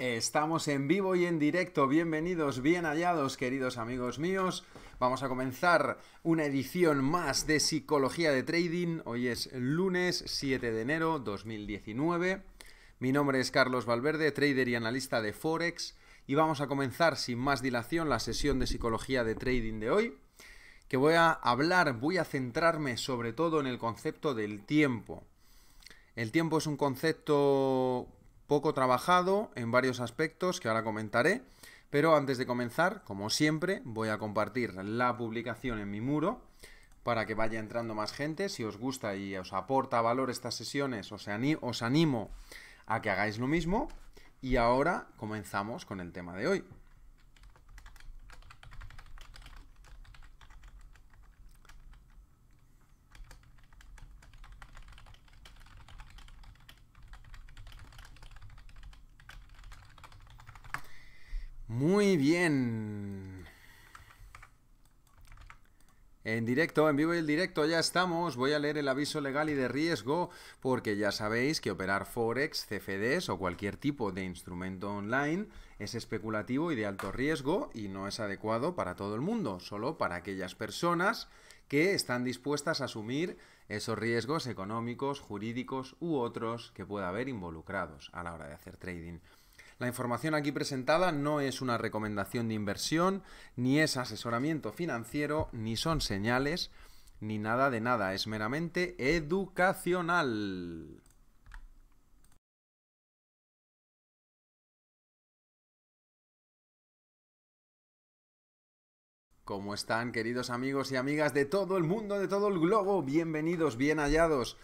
Estamos en vivo y en directo, bienvenidos, bien hallados queridos amigos míos. Vamos a comenzar una edición más de Psicología de Trading. Hoy es lunes 7 de enero 2019. Mi nombre es Carlos Valverde, trader y analista de Forex. Y vamos a comenzar sin más dilación la sesión de Psicología de Trading de hoy, que voy a hablar, voy a centrarme sobre todo en el concepto del tiempo. El tiempo es un concepto poco trabajado en varios aspectos que ahora comentaré, pero antes de comenzar, como siempre, voy a compartir la publicación en mi muro para que vaya entrando más gente. Si os gusta y os aporta valor estas sesiones, os, animo a que hagáis lo mismo. Y ahora comenzamos con el tema de hoy. Muy bien. En directo, en vivo y en directo, ya estamos. Voy a leer el aviso legal y de riesgo porque ya sabéis que operar forex, CFDs o cualquier tipo de instrumento online es especulativo y de alto riesgo y no es adecuado para todo el mundo, solo para aquellas personas que están dispuestas a asumir esos riesgos económicos, jurídicos u otros que pueda haber involucrados a la hora de hacer trading. La información aquí presentada no es una recomendación de inversión, ni es asesoramiento financiero, ni son señales, ni nada de nada, es meramente educacional. ¿Cómo están queridos amigos y amigas de todo el mundo, de todo el globo? Bienvenidos, bien hallados.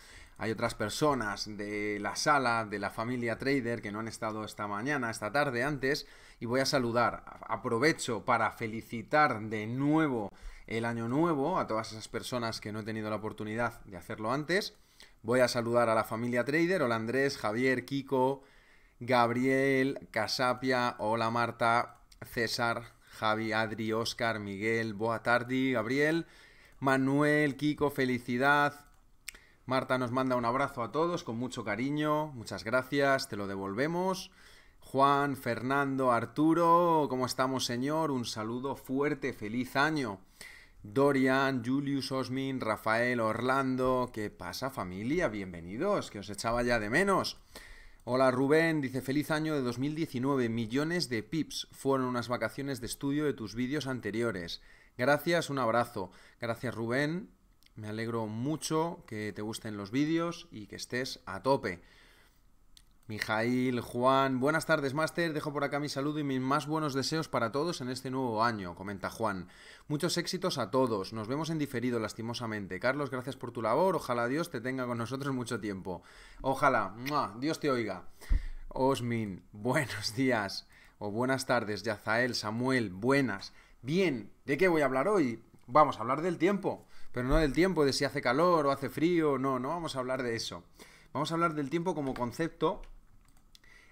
Hay otras personas de la sala, de la familia trader, que no han estado esta mañana, esta tarde antes, y voy a saludar. Aprovecho para felicitar de nuevo el año nuevo a todas esas personas que no he tenido la oportunidad de hacerlo antes. Voy a saludar a la familia trader, hola Andrés, Javier, Kiko, Gabriel, Casapia, hola Marta, César, Javi, Adri, Oscar, Miguel, Boa Tardi, Gabriel, Manuel, Kiko, felicidad, Marta nos manda un abrazo a todos con mucho cariño, muchas gracias, te lo devolvemos. Juan, Fernando, Arturo, ¿cómo estamos, señor? Un saludo fuerte, feliz año. Dorian, Julius Osmin, Rafael, Orlando, ¿qué pasa familia? Bienvenidos, que os echaba ya de menos. Hola Rubén, dice feliz año de 2019, millones de pips fueron unas vacaciones de estudio de tus vídeos anteriores. Gracias, un abrazo. Gracias Rubén, me alegro mucho que te gusten los vídeos y que estés a tope. Mijail, Juan, buenas tardes, Máster. Dejo por acá mi saludo y mis más buenos deseos para todos en este nuevo año, comenta Juan. Muchos éxitos a todos. Nos vemos en diferido, lastimosamente. Carlos, gracias por tu labor. Ojalá Dios te tenga con nosotros mucho tiempo. Ojalá. Dios te oiga. Osmin, buenos días. O buenas tardes, Yazael, Samuel, buenas. Bien, ¿de qué voy a hablar hoy? Vamos a hablar del tiempo pero no del tiempo, de si hace calor o hace frío, no, no vamos a hablar de eso. Vamos a hablar del tiempo como concepto,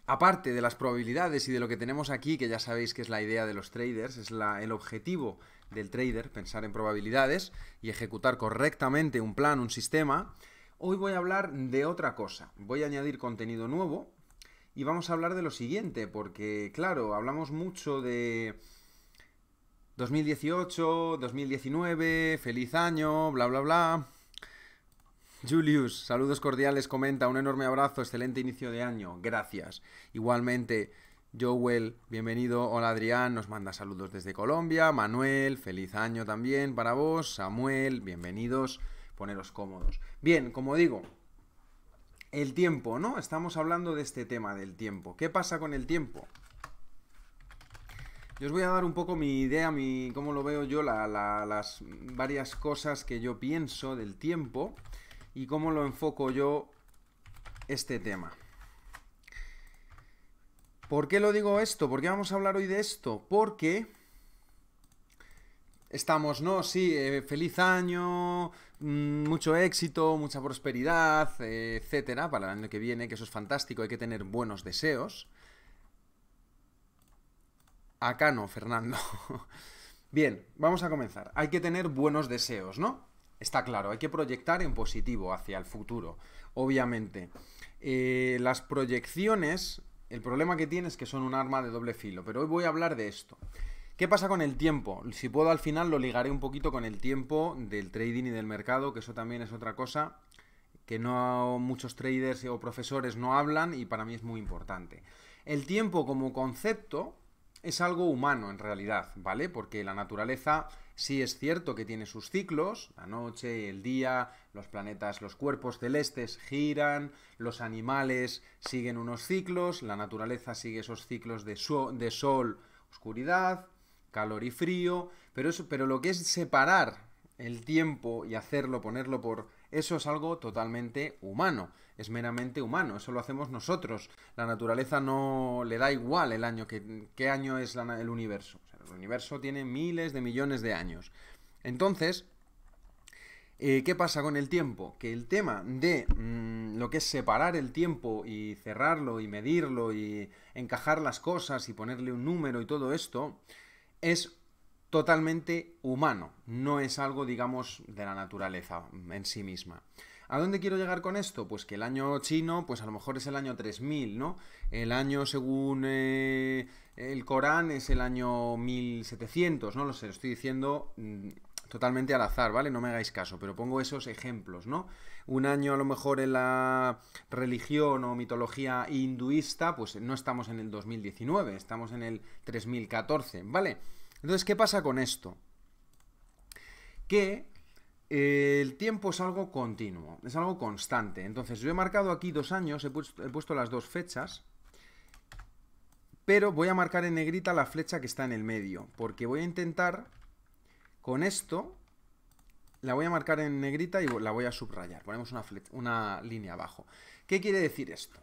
aparte de las probabilidades y de lo que tenemos aquí, que ya sabéis que es la idea de los traders, es la, el objetivo del trader, pensar en probabilidades y ejecutar correctamente un plan, un sistema. Hoy voy a hablar de otra cosa, voy a añadir contenido nuevo y vamos a hablar de lo siguiente, porque claro, hablamos mucho de 2018, 2019, feliz año, bla, bla, bla. Julius, saludos cordiales, comenta, un enorme abrazo, excelente inicio de año, gracias. Igualmente, Joel, bienvenido, hola Adrián, nos manda saludos desde Colombia, Manuel, feliz año también para vos, Samuel, bienvenidos, poneros cómodos. Bien, como digo, el tiempo, ¿no? Estamos hablando de este tema del tiempo. ¿Qué pasa con el tiempo? Yo os voy a dar un poco mi idea, mi cómo lo veo yo, las varias cosas que yo pienso del tiempo y cómo lo enfoco yo este tema. ¿Por qué lo digo esto? ¿Por qué vamos a hablar hoy de esto? Porque estamos, ¿no? Sí, eh, feliz año, mm, mucho éxito, mucha prosperidad, eh, etcétera, para el año que viene, que eso es fantástico, hay que tener buenos deseos. Acá no, Fernando. Bien, vamos a comenzar. Hay que tener buenos deseos, ¿no? Está claro, hay que proyectar en positivo hacia el futuro, obviamente. Eh, las proyecciones, el problema que tiene es que son un arma de doble filo, pero hoy voy a hablar de esto. ¿Qué pasa con el tiempo? Si puedo al final lo ligaré un poquito con el tiempo del trading y del mercado, que eso también es otra cosa que no muchos traders o profesores no hablan y para mí es muy importante. El tiempo como concepto es algo humano en realidad, ¿vale? Porque la naturaleza sí es cierto que tiene sus ciclos, la noche, el día, los planetas, los cuerpos celestes giran, los animales siguen unos ciclos, la naturaleza sigue esos ciclos de, de sol, oscuridad, calor y frío, pero, eso, pero lo que es separar el tiempo y hacerlo, ponerlo por... Eso es algo totalmente humano es meramente humano, eso lo hacemos nosotros. La naturaleza no le da igual el año, que, qué año es el universo. el universo tiene miles de millones de años. Entonces, eh, ¿Qué pasa con el tiempo? Que el tema de mm, lo que es separar el tiempo y cerrarlo y medirlo y encajar las cosas y ponerle un número y todo esto es totalmente humano, no es algo, digamos, de la naturaleza en sí misma. ¿A dónde quiero llegar con esto? Pues que el año chino, pues a lo mejor es el año 3000, ¿no? El año según eh, el Corán es el año 1700, no lo sé, lo estoy diciendo mm, totalmente al azar, ¿vale? No me hagáis caso, pero pongo esos ejemplos, ¿no? Un año a lo mejor en la religión o mitología hinduista, pues no estamos en el 2019, estamos en el 3014, ¿vale? Entonces, ¿qué pasa con esto? Que eh, el tiempo es algo continuo, es algo constante. Entonces, yo he marcado aquí dos años, he, puesto las dos fechas, pero voy a marcar en negrita la flecha que está en el medio, porque voy a intentar, con esto, la voy a marcar en negrita y la voy a subrayar. Ponemos una línea abajo. ¿Qué quiere decir esto?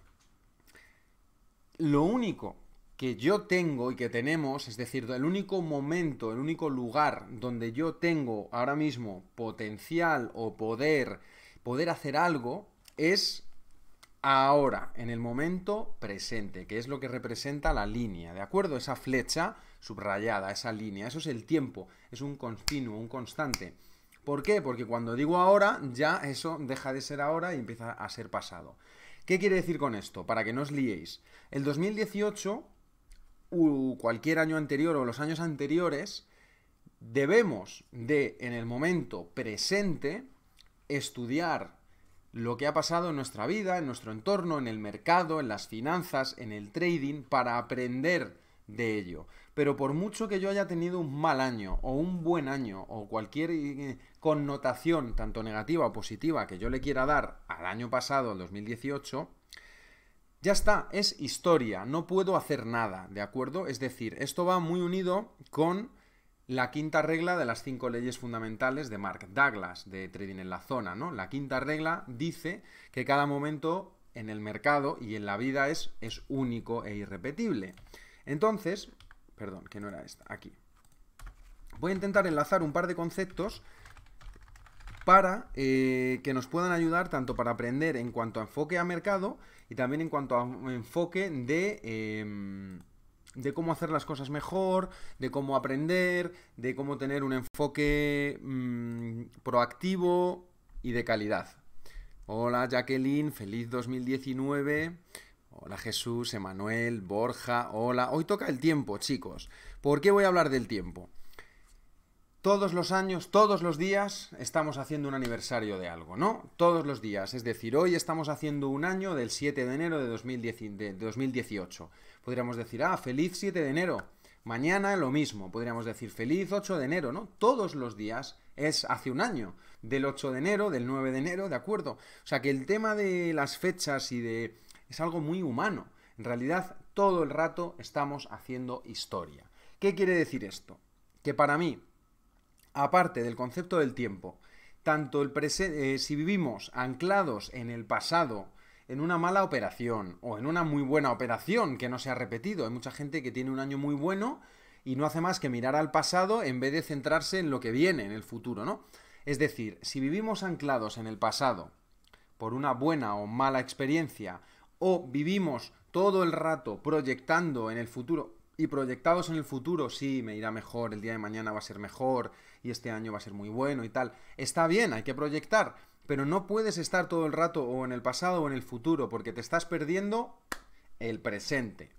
Lo único que yo tengo y que tenemos, es decir, el único momento, el único lugar donde yo tengo ahora mismo potencial o poder, poder hacer algo, es ahora, en el momento presente, que es lo que representa la línea, ¿de acuerdo? Esa flecha subrayada, esa línea, eso es el tiempo, es un continuo, un constante. ¿Por qué? Porque cuando digo ahora, ya eso deja de ser ahora y empieza a ser pasado. ¿Qué quiere decir con esto? Para que no os liéis. El 2018 cualquier año anterior o los años anteriores, debemos de, en el momento presente, estudiar lo que ha pasado en nuestra vida, en nuestro entorno, en el mercado, en las finanzas, en el trading, para aprender de ello. Pero por mucho que yo haya tenido un mal año o un buen año o cualquier eh, connotación, tanto negativa o positiva, que yo le quiera dar al año pasado, al 2018, ya está, es historia, no puedo hacer nada, ¿de acuerdo? Es decir, esto va muy unido con la quinta regla de las cinco leyes fundamentales de Mark Douglas, de Trading en la Zona, ¿no? La quinta regla dice que cada momento en el mercado y en la vida es, único e irrepetible. Entonces, perdón, que no era esta, aquí. Voy a intentar enlazar un par de conceptos para eh, que nos puedan ayudar tanto para aprender en cuanto a enfoque a mercado y también en cuanto a un enfoque de... Em, de cómo hacer las cosas mejor, de cómo aprender, de cómo tener un enfoque mm, proactivo y de calidad. Hola Jacqueline, feliz 2019. Hola Jesús, Emanuel, Borja, hola. Hoy toca el tiempo, chicos. ¿Por qué voy a hablar del tiempo? todos los años, todos los días, estamos haciendo un aniversario de algo, ¿no? Todos los días. Es decir, hoy estamos haciendo un año del 7 de enero de, 2018. Podríamos decir, ah, feliz 7 de enero. Mañana lo mismo. Podríamos decir, feliz 8 de enero, ¿no? Todos los días es hace un año. Del 8 de enero, del 9 de enero, ¿de acuerdo? O sea que el tema de las fechas y de... es algo muy humano. En realidad, todo el rato estamos haciendo historia. ¿Qué quiere decir esto? Que para mí, aparte del concepto del tiempo, tanto el presente, eh, si vivimos anclados en el pasado, en una mala operación o en una muy buena operación que no se ha repetido, hay mucha gente que tiene un año muy bueno y no hace más que mirar al pasado en vez de centrarse en lo que viene, en el futuro, ¿no? Es decir, si vivimos anclados en el pasado por una buena o mala experiencia o vivimos todo el rato proyectando en el futuro, y proyectados en el futuro, sí, me irá mejor, el día de mañana va a ser mejor y este año va a ser muy bueno y tal. Está bien, hay que proyectar, pero no puedes estar todo el rato o en el pasado o en el futuro porque te estás perdiendo el presente.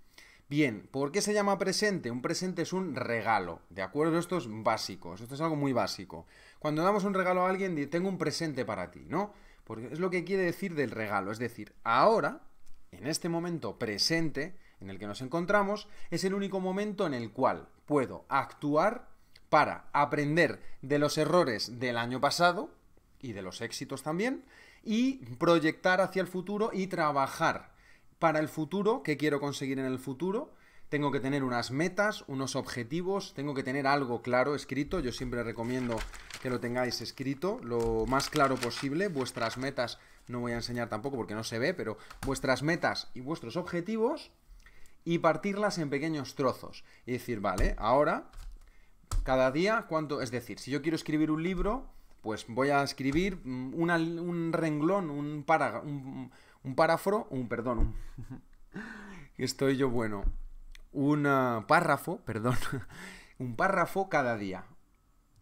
Bien, ¿por qué se llama presente? Un presente es un regalo, ¿de acuerdo? Esto es básico, esto es algo muy básico. Cuando damos un regalo a alguien, tengo un presente para ti, ¿no? Porque es lo que quiere decir del regalo, es decir, ahora, en este momento presente, en el que nos encontramos es el único momento en el cual puedo actuar para aprender de los errores del año pasado y de los éxitos también y proyectar hacia el futuro y trabajar para el futuro, qué quiero conseguir en el futuro. Tengo que tener unas metas, unos objetivos, tengo que tener algo claro escrito. Yo siempre recomiendo que lo tengáis escrito lo más claro posible. Vuestras metas, no voy a enseñar tampoco porque no se ve, pero vuestras metas y vuestros objetivos y partirlas en pequeños trozos. Y decir, vale, ahora, cada día, ¿cuánto? Es decir, si yo quiero escribir un libro, pues voy a escribir mm, un renglón, un, para, un, un, perdón, estoy yo bueno, un párrafo, perdón, un párrafo cada día.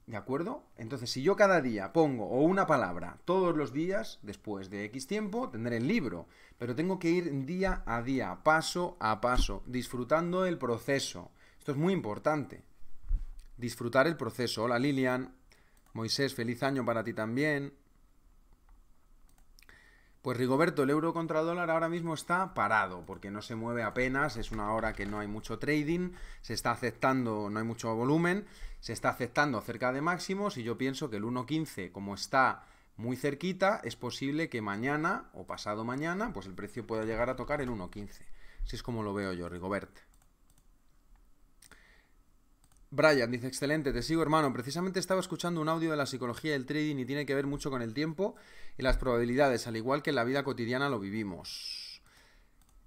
¿De acuerdo? Entonces, si yo cada día pongo o una palabra todos los días, después de X tiempo, tendré el libro. Pero tengo que ir día a día, paso a paso, disfrutando el proceso. Esto es muy importante. Disfrutar el proceso. Hola Lilian. Moisés, feliz año para ti también. Pues Rigoberto, el euro contra dólar ahora mismo está parado porque no se mueve apenas, es una hora que no hay mucho trading, se está aceptando, no hay mucho volumen, se está aceptando cerca de máximos y yo pienso que el 1.15 como está muy cerquita, es posible que mañana o pasado mañana, pues el precio pueda llegar a tocar el 1.15. Así es como lo veo yo, Rigoberto. Brian dice, excelente, te sigo hermano. Precisamente estaba escuchando un audio de la psicología del trading y tiene que ver mucho con el tiempo y las probabilidades, al igual que en la vida cotidiana lo vivimos.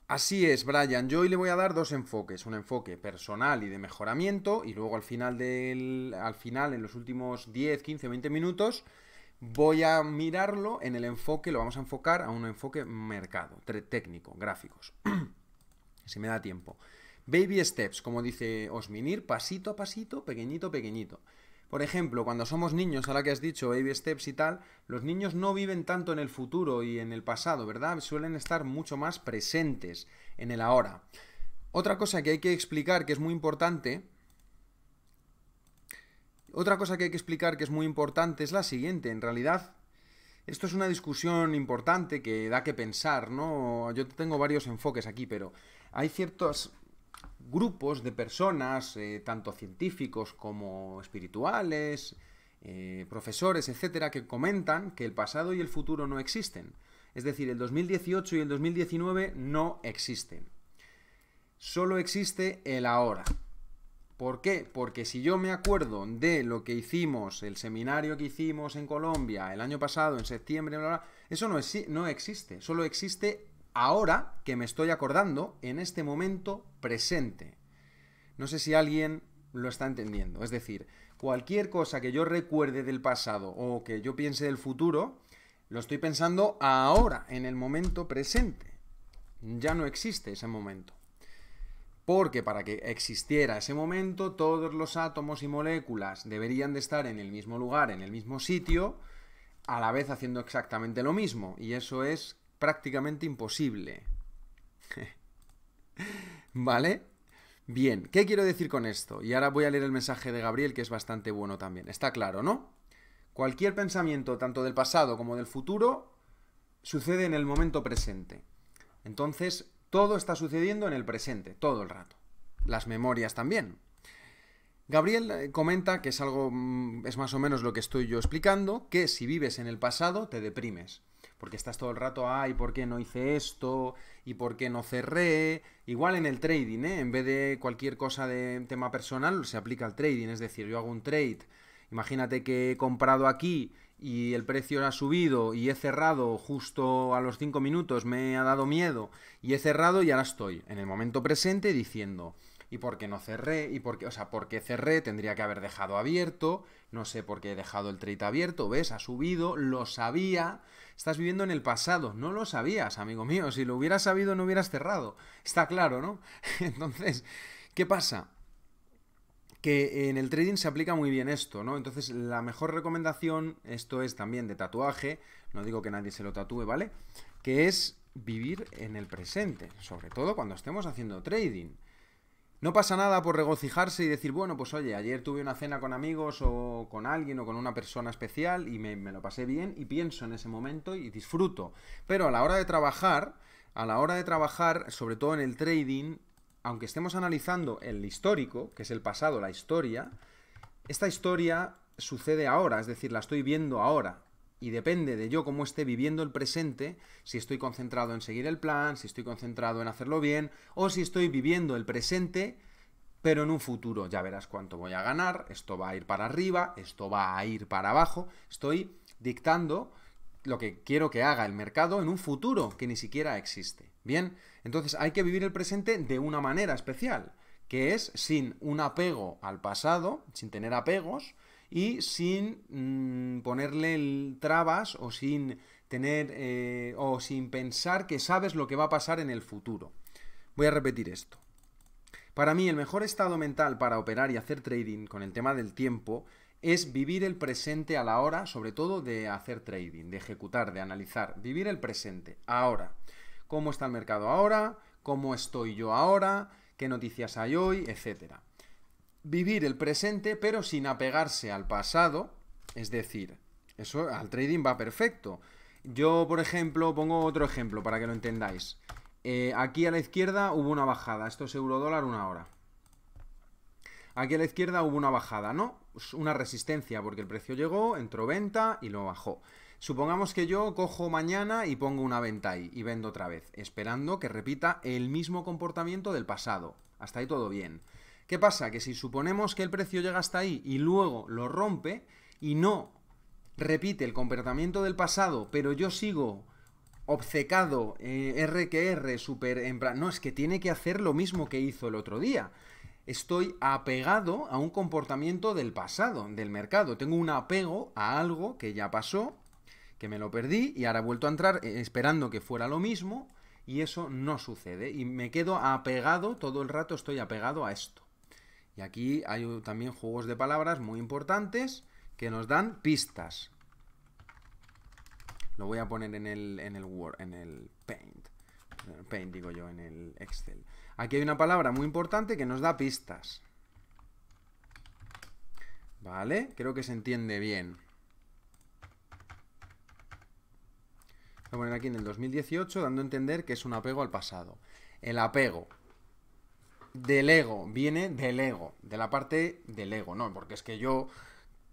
Así es, Brian. Yo hoy le voy a dar dos enfoques. Un enfoque personal y de mejoramiento y luego al final, del, al final en los últimos 10, 15, 20 minutos, voy a mirarlo en el enfoque, lo vamos a enfocar a un enfoque mercado, técnico, gráficos, si me da tiempo. Baby steps, como dice Osminir, pasito a pasito, pequeñito, pequeñito. Por ejemplo, cuando somos niños, ahora que has dicho baby steps y tal, los niños no viven tanto en el futuro y en el pasado, ¿verdad? Suelen estar mucho más presentes en el ahora. Otra cosa que hay que explicar que es muy importante. Otra cosa que hay que explicar que es muy importante es la siguiente. En realidad, esto es una discusión importante que da que pensar, ¿no? Yo tengo varios enfoques aquí, pero hay ciertos grupos de personas, eh, tanto científicos como espirituales, eh, profesores, etcétera, que comentan que el pasado y el futuro no existen. Es decir, el 2018 y el 2019 no existen. Solo existe el ahora. ¿Por qué? Porque si yo me acuerdo de lo que hicimos, el seminario que hicimos en Colombia el año pasado, en septiembre, bla, bla, eso no, no existe. Solo existe ahora que me estoy acordando en este momento presente. No sé si alguien lo está entendiendo. Es decir, cualquier cosa que yo recuerde del pasado o que yo piense del futuro, lo estoy pensando ahora, en el momento presente. Ya no existe ese momento. Porque para que existiera ese momento, todos los átomos y moléculas deberían de estar en el mismo lugar, en el mismo sitio, a la vez haciendo exactamente lo mismo. Y eso es prácticamente imposible. ¿Vale? Bien, ¿qué quiero decir con esto? Y ahora voy a leer el mensaje de Gabriel, que es bastante bueno también. Está claro, ¿no? Cualquier pensamiento, tanto del pasado como del futuro, sucede en el momento presente. Entonces, todo está sucediendo en el presente, todo el rato. Las memorias también. Gabriel eh, comenta que es algo, mm, es más o menos lo que estoy yo explicando, que si vives en el pasado te deprimes porque estás todo el rato, ay, ¿por qué no hice esto? ¿Y por qué no cerré? Igual en el trading, ¿eh? en vez de cualquier cosa de tema personal, se aplica al trading, es decir, yo hago un trade, imagínate que he comprado aquí y el precio ha subido y he cerrado justo a los cinco minutos, me ha dado miedo y he cerrado y ahora estoy en el momento presente diciendo, ¿y por qué no cerré? ¿Y por qué, o sea, por qué cerré? Tendría que haber dejado abierto, no sé por qué he dejado el trade abierto, ¿ves? Ha subido, lo sabía, Estás viviendo en el pasado. No lo sabías, amigo mío. Si lo hubieras sabido, no hubieras cerrado. Está claro, ¿no? Entonces, ¿qué pasa? que en el trading se aplica muy bien esto, ¿no? Entonces, la mejor recomendación, esto es también de tatuaje, no digo que nadie se lo tatúe, ¿vale? Que es vivir en el presente, sobre todo cuando estemos haciendo trading. No pasa nada por regocijarse y decir, bueno, pues oye, ayer tuve una cena con amigos o con alguien o con una persona especial y me, lo pasé bien y pienso en ese momento y disfruto. Pero a la hora de trabajar, a la hora de trabajar, sobre todo en el trading, aunque estemos analizando el histórico, que es el pasado, la historia, esta historia sucede ahora, es decir, la estoy viendo ahora y depende de yo cómo esté viviendo el presente, si estoy concentrado en seguir el plan, si estoy concentrado en hacerlo bien, o si estoy viviendo el presente, pero en un futuro ya verás cuánto voy a ganar, esto va a ir para arriba, esto va a ir para abajo, estoy dictando lo que quiero que haga el mercado en un futuro que ni siquiera existe. Bien, entonces hay que vivir el presente de una manera especial, que es sin un apego al pasado, sin tener apegos, y sin mm, ponerle trabas o sin tener eh, o sin pensar que sabes lo que va a pasar en el futuro. Voy a repetir esto. Para mí el mejor estado mental para operar y hacer trading con el tema del tiempo es vivir el presente a la hora, sobre todo de hacer trading, de ejecutar, de analizar, vivir el presente, ahora. ¿Cómo está el mercado ahora? ¿Cómo estoy yo ahora? ¿Qué noticias hay hoy? Etcétera vivir el presente pero sin apegarse al pasado, es decir, eso al trading va perfecto. Yo, por ejemplo, pongo otro ejemplo para que lo entendáis. Eh, aquí a la izquierda hubo una bajada, esto es euro dólar una hora. Aquí a la izquierda hubo una bajada, ¿no? Una resistencia, porque el precio llegó, entró venta y lo bajó. Supongamos que yo cojo mañana y pongo una venta ahí y vendo otra vez, esperando que repita el mismo comportamiento del pasado. Hasta ahí todo bien. ¿Qué pasa? Que si suponemos que el precio llega hasta ahí y luego lo rompe y no repite el comportamiento del pasado, pero yo sigo obcecado, eh, RQR, R que R, super... En plan, no, es que tiene que hacer lo mismo que hizo el otro día. Estoy apegado a un comportamiento del pasado, del mercado. Tengo un apego a algo que ya pasó, que me lo perdí y ahora he vuelto a entrar eh, esperando que fuera lo mismo y eso no sucede. Y me quedo apegado, todo el rato estoy apegado a esto. Y aquí hay también juegos de palabras muy importantes que nos dan pistas. Lo voy a poner en el, en el Word, en el Paint. Paint, digo yo, en el Excel. Aquí hay una palabra muy importante que nos da pistas. ¿Vale? Creo que se entiende bien. Voy a poner aquí en el 2018, dando a entender que es un apego al pasado. El apego del ego, viene del ego, de la parte del ego, ¿no? Porque es que yo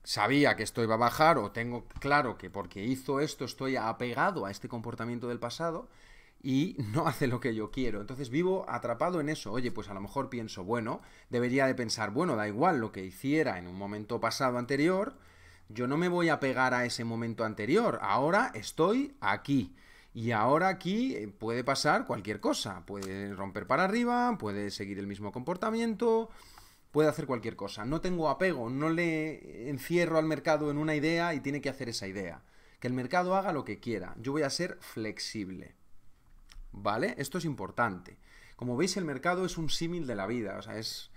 sabía que esto iba a bajar o tengo claro que porque hizo esto estoy apegado a este comportamiento del pasado y no hace lo que yo quiero. Entonces vivo atrapado en eso. Oye, pues a lo mejor pienso, bueno, debería de pensar, bueno, da igual lo que hiciera en un momento pasado anterior, yo no me voy a pegar a ese momento anterior, ahora estoy aquí. Y ahora aquí eh, puede pasar cualquier cosa. Puede romper para arriba, puede seguir el mismo comportamiento, puede hacer cualquier cosa. No tengo apego, no le encierro al mercado en una idea y tiene que hacer esa idea. Que el mercado haga lo que quiera. Yo voy a ser flexible. ¿Vale? Esto es importante. Como veis, el mercado es un símil de la vida. O sea, es,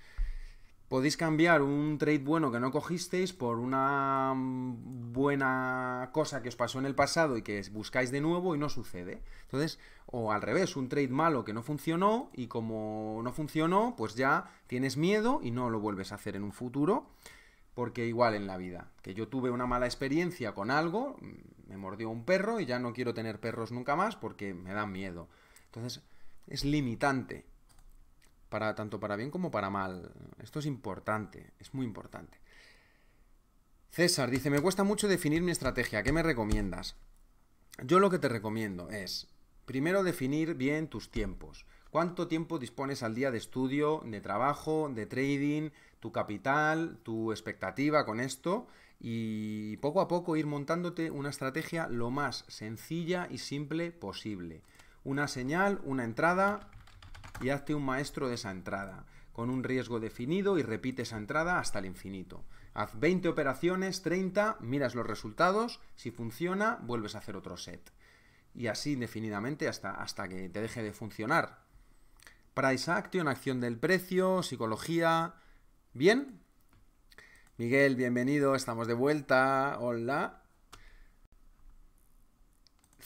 Podéis cambiar un trade bueno que no cogisteis por una mm, buena cosa que os pasó en el pasado y que buscáis de nuevo y no sucede. Entonces, o al revés, un trade malo que no funcionó y como no funcionó, pues ya tienes miedo y no lo vuelves a hacer en un futuro. Porque igual en la vida, que yo tuve una mala experiencia con algo, mm, me mordió un perro y ya no quiero tener perros nunca más porque me dan miedo. Entonces, es limitante para tanto para bien como para mal. Esto es importante, es muy importante. César dice, me cuesta mucho definir mi estrategia, ¿qué me recomiendas? Yo lo que te recomiendo es, primero definir bien tus tiempos. ¿Cuánto tiempo dispones al día de estudio, de trabajo, de trading, tu capital, tu expectativa con esto? Y poco a poco ir montándote una estrategia lo más sencilla y simple posible. Una señal, una entrada, y hazte un maestro de esa entrada, con un riesgo definido y repite esa entrada hasta el infinito. Haz 20 operaciones, 30, miras los resultados, si funciona, vuelves a hacer otro set. Y así indefinidamente hasta, hasta que te deje de funcionar. Price Action, acción del precio, psicología. ¿Bien? Miguel, bienvenido, estamos de vuelta. Hola.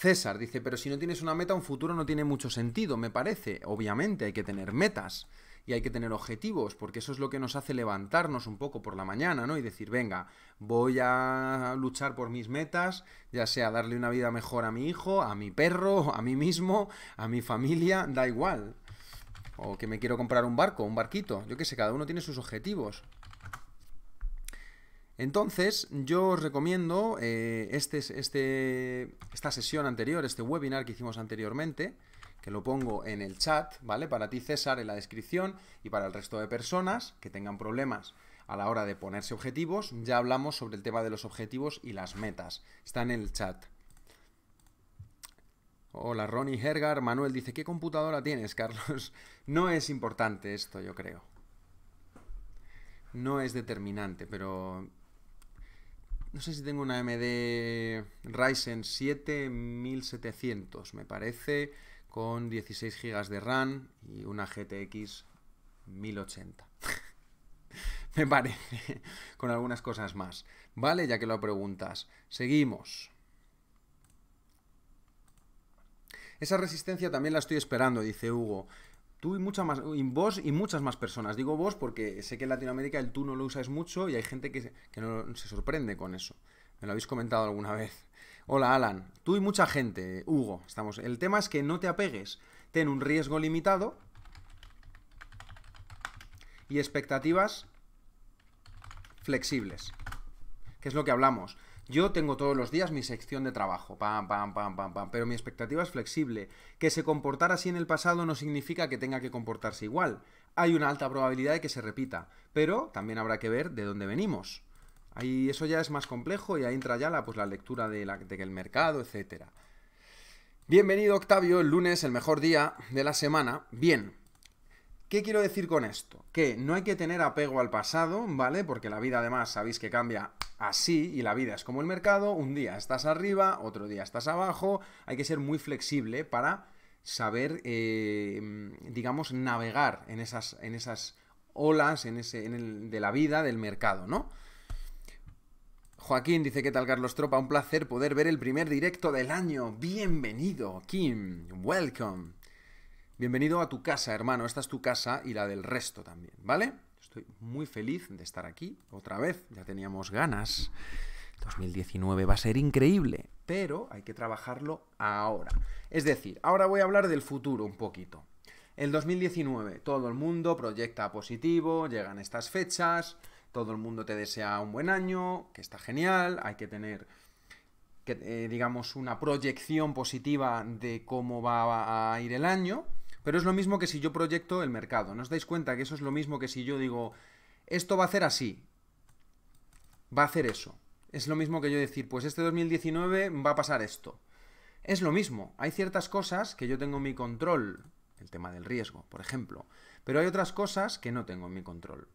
César dice, pero si no tienes una meta, un futuro no tiene mucho sentido, me parece. Obviamente, hay que tener metas y hay que tener objetivos, porque eso es lo que nos hace levantarnos un poco por la mañana, ¿no? Y decir, venga, voy a luchar por mis metas, ya sea darle una vida mejor a mi hijo, a mi perro, a mí mismo, a mi familia, da igual. O que me quiero comprar un barco, un barquito, yo qué sé, cada uno tiene sus objetivos. Entonces, yo os recomiendo eh, este este, esta sesión anterior, este webinar que hicimos anteriormente, que lo pongo en el chat, ¿vale? Para ti, César, en la descripción y para el resto de personas que tengan problemas a la hora de ponerse objetivos, ya hablamos sobre el tema de los objetivos y las metas. Está en el chat. Hola, Ronnie Hergar. Manuel dice, ¿qué computadora tienes, Carlos? No es importante esto, yo creo. No es determinante, pero no sé si tengo una AMD Ryzen 7700, me parece, con 16 GB de RAM y una GTX 1080. me parece, con algunas cosas más. Vale, ya que lo preguntas. Seguimos. Esa resistencia también la estoy esperando, dice Hugo tú y muchas más, vos y muchas más personas. Digo vos porque sé que en Latinoamérica el tú no lo usas mucho y hay gente que, que no, se sorprende con eso. Me lo habéis comentado alguna vez. Hola Alan, tú y mucha gente, Hugo, estamos. El tema es que no te apegues, ten un riesgo limitado y expectativas flexibles, que es lo que hablamos. Yo tengo todos los días mi sección de trabajo, pam, pam, pam, pam, pam, pero mi expectativa es flexible. Que se comportara así en el pasado no significa que tenga que comportarse igual. Hay una alta probabilidad de que se repita, pero también habrá que ver de dónde venimos. Ahí eso ya es más complejo y ahí entra ya la, pues, la lectura de mercado, etcétera. Bienvenido Octavio, el lunes, el mejor día de la semana. Bien, ¿Qué quiero decir con esto? Que no hay que tener apego al pasado, ¿vale? Porque la vida además sabéis que cambia así y la vida es como el mercado, un día estás arriba, otro día estás abajo, hay que ser muy flexible para saber, eh, digamos, navegar en esas, en esas olas en ese, de la vida, del mercado, ¿no? Joaquín dice, ¿qué tal Carlos Tropa? Un placer poder ver el primer directo del año. Bienvenido, Kim. Welcome. Bienvenido a tu casa, hermano. Esta es tu casa y la del resto también, ¿vale? Estoy muy feliz de estar aquí otra vez. Ya teníamos ganas. 2019 va a ser increíble, pero hay que trabajarlo ahora. Es decir, ahora voy a hablar del futuro un poquito. El 2019, todo el mundo proyecta positivo, llegan estas fechas, todo el mundo te desea un buen año, que está genial, hay que tener, eh, digamos, una proyección positiva de cómo va a ir el año. Pero es lo mismo que si yo proyecto el mercado. ¿No os dais cuenta que eso es lo mismo que si yo digo, esto va a hacer así? Va a hacer eso. Es lo mismo que yo decir, pues este 2019 va a pasar esto. Es lo mismo. Hay ciertas cosas que yo tengo en mi control. El tema del riesgo, por ejemplo. Pero hay otras cosas que no tengo en mi control.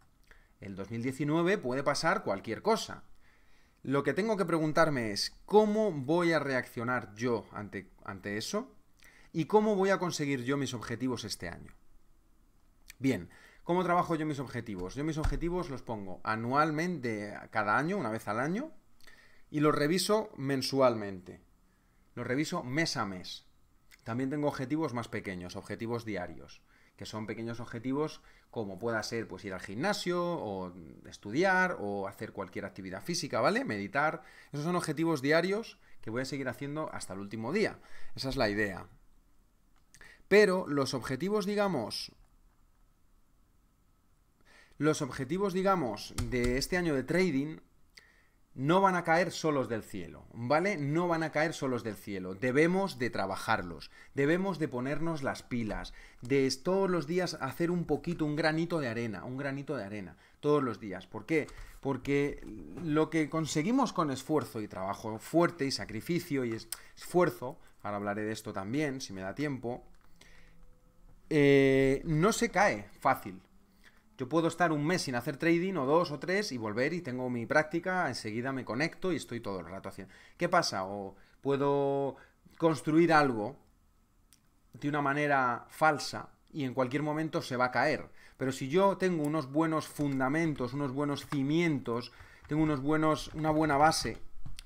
El 2019 puede pasar cualquier cosa. Lo que tengo que preguntarme es, ¿cómo voy a reaccionar yo ante, ante eso? ¿Y cómo voy a conseguir yo mis objetivos este año? Bien, ¿cómo trabajo yo mis objetivos? Yo mis objetivos los pongo anualmente, cada año, una vez al año, y los reviso mensualmente. Los reviso mes a mes. También tengo objetivos más pequeños, objetivos diarios, que son pequeños objetivos como pueda ser pues ir al gimnasio o estudiar o hacer cualquier actividad física, ¿vale? Meditar. Esos son objetivos diarios que voy a seguir haciendo hasta el último día. Esa es la idea. Pero los objetivos, digamos, los objetivos, digamos, de este año de trading no van a caer solos del cielo, ¿vale? No van a caer solos del cielo. Debemos de trabajarlos, debemos de ponernos las pilas, de todos los días hacer un poquito, un granito de arena, un granito de arena, todos los días. ¿Por qué? Porque lo que conseguimos con esfuerzo y trabajo fuerte y sacrificio y esfuerzo, ahora hablaré de esto también, si me da tiempo, eh, no se cae fácil. Yo puedo estar un mes sin hacer trading, o dos o tres, y volver y tengo mi práctica, enseguida me conecto y estoy todo el rato haciendo. ¿Qué pasa? O puedo construir algo de una manera falsa y en cualquier momento se va a caer. Pero si yo tengo unos buenos fundamentos, unos buenos cimientos, tengo unos buenos, una buena base,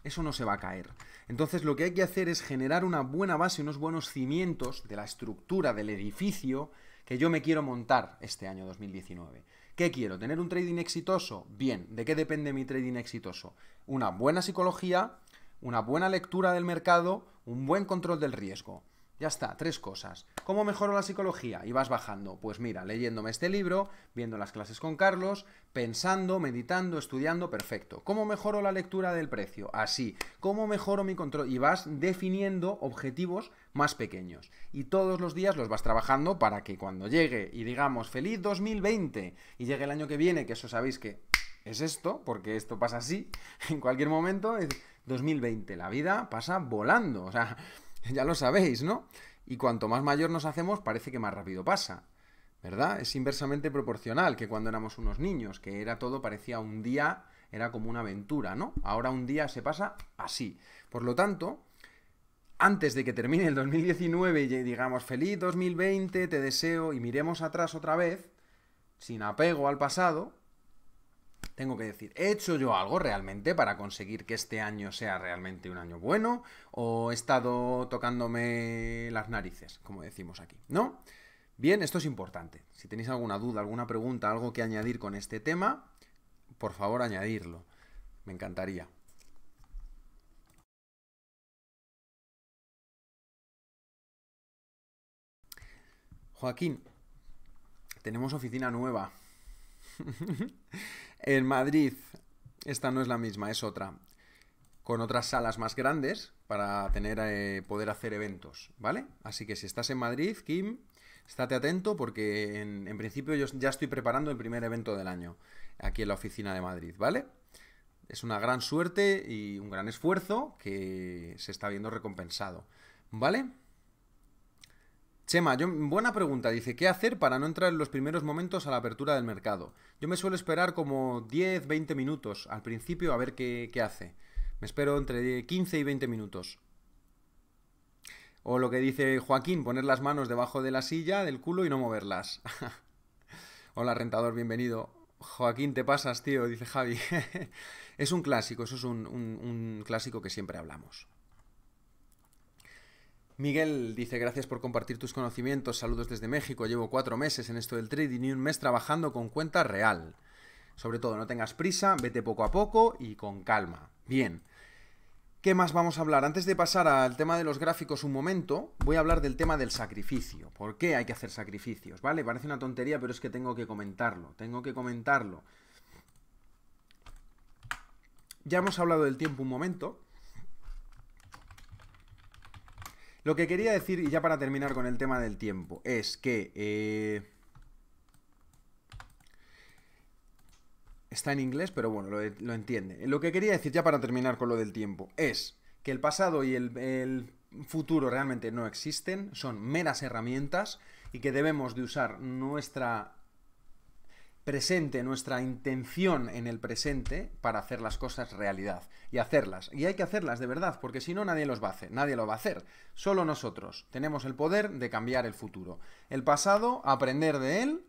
eso no se va a caer. Entonces lo que hay que hacer es generar una buena base, unos buenos cimientos de la estructura del edificio que yo me quiero montar este año 2019. ¿Qué quiero? ¿Tener un trading exitoso? Bien, ¿de qué depende mi trading exitoso? Una buena psicología, una buena lectura del mercado, un buen control del riesgo. Ya está, tres cosas. ¿Cómo mejoro la psicología? Y vas bajando. Pues mira, leyéndome este libro, viendo las clases con Carlos, pensando, meditando, estudiando, perfecto. ¿Cómo mejoro la lectura del precio? Así. ¿Cómo mejoro mi control? Y vas definiendo objetivos más pequeños. Y todos los días los vas trabajando para que cuando llegue y digamos feliz 2020 y llegue el año que viene, que eso sabéis que es esto, porque esto pasa así, en cualquier momento, es 2020. La vida pasa volando. O sea ya lo sabéis, ¿no? Y cuanto más mayor nos hacemos, parece que más rápido pasa, ¿verdad? Es inversamente proporcional que cuando éramos unos niños, que era todo, parecía un día, era como una aventura, ¿no? Ahora un día se pasa así. Por lo tanto, antes de que termine el 2019 y digamos feliz 2020, te deseo y miremos atrás otra vez, sin apego al pasado, tengo que decir, ¿he hecho yo algo realmente para conseguir que este año sea realmente un año bueno? ¿O he estado tocándome las narices, como decimos aquí? ¿No? Bien, esto es importante. Si tenéis alguna duda, alguna pregunta, algo que añadir con este tema, por favor añadirlo. Me encantaría. Joaquín, tenemos oficina nueva. En Madrid, esta no es la misma, es otra. Con otras salas más grandes para tener, eh, poder hacer eventos, ¿vale? Así que si estás en Madrid, Kim, estate atento porque en, principio yo ya estoy preparando el primer evento del año aquí en la oficina de Madrid, ¿vale? Es una gran suerte y un gran esfuerzo que se está viendo recompensado, ¿vale? Chema, buena pregunta. Dice, ¿qué hacer para no entrar en los primeros momentos a la apertura del mercado? Yo me suelo esperar como 10, 20 minutos al principio a ver qué, qué hace. Me espero entre 15 y 20 minutos. O lo que dice Joaquín, poner las manos debajo de la silla, del culo y no moverlas. Hola, rentador, bienvenido. Joaquín, te pasas, tío, dice Javi. es un clásico, eso es un clásico que siempre hablamos. Miguel dice, gracias por compartir tus conocimientos, saludos desde México, llevo cuatro meses en esto del trading y un mes trabajando con cuenta real. Sobre todo, no tengas prisa, vete poco a poco y con calma. Bien. ¿Qué más vamos a hablar? Antes de pasar al tema de los gráficos un momento, voy a hablar del tema del sacrificio. ¿Por qué hay que hacer sacrificios? ¿Vale? Parece una tontería, pero es que tengo que comentarlo. Tengo que comentarlo. Ya hemos hablado del tiempo un momento. Lo que quería decir, y ya para terminar con el tema del tiempo, es que... Eh, está en inglés, pero bueno, lo, entiende. Lo que quería decir, ya para terminar con lo del tiempo, es que el pasado y el, el futuro realmente no existen, son meras herramientas y que debemos de usar nuestra presente, nuestra intención en el presente para hacer las cosas realidad y hacerlas. Y hay que hacerlas de verdad, porque si no nadie los va a hacer, nadie lo va a hacer. Solo nosotros tenemos el poder de cambiar el futuro. El pasado, aprender de él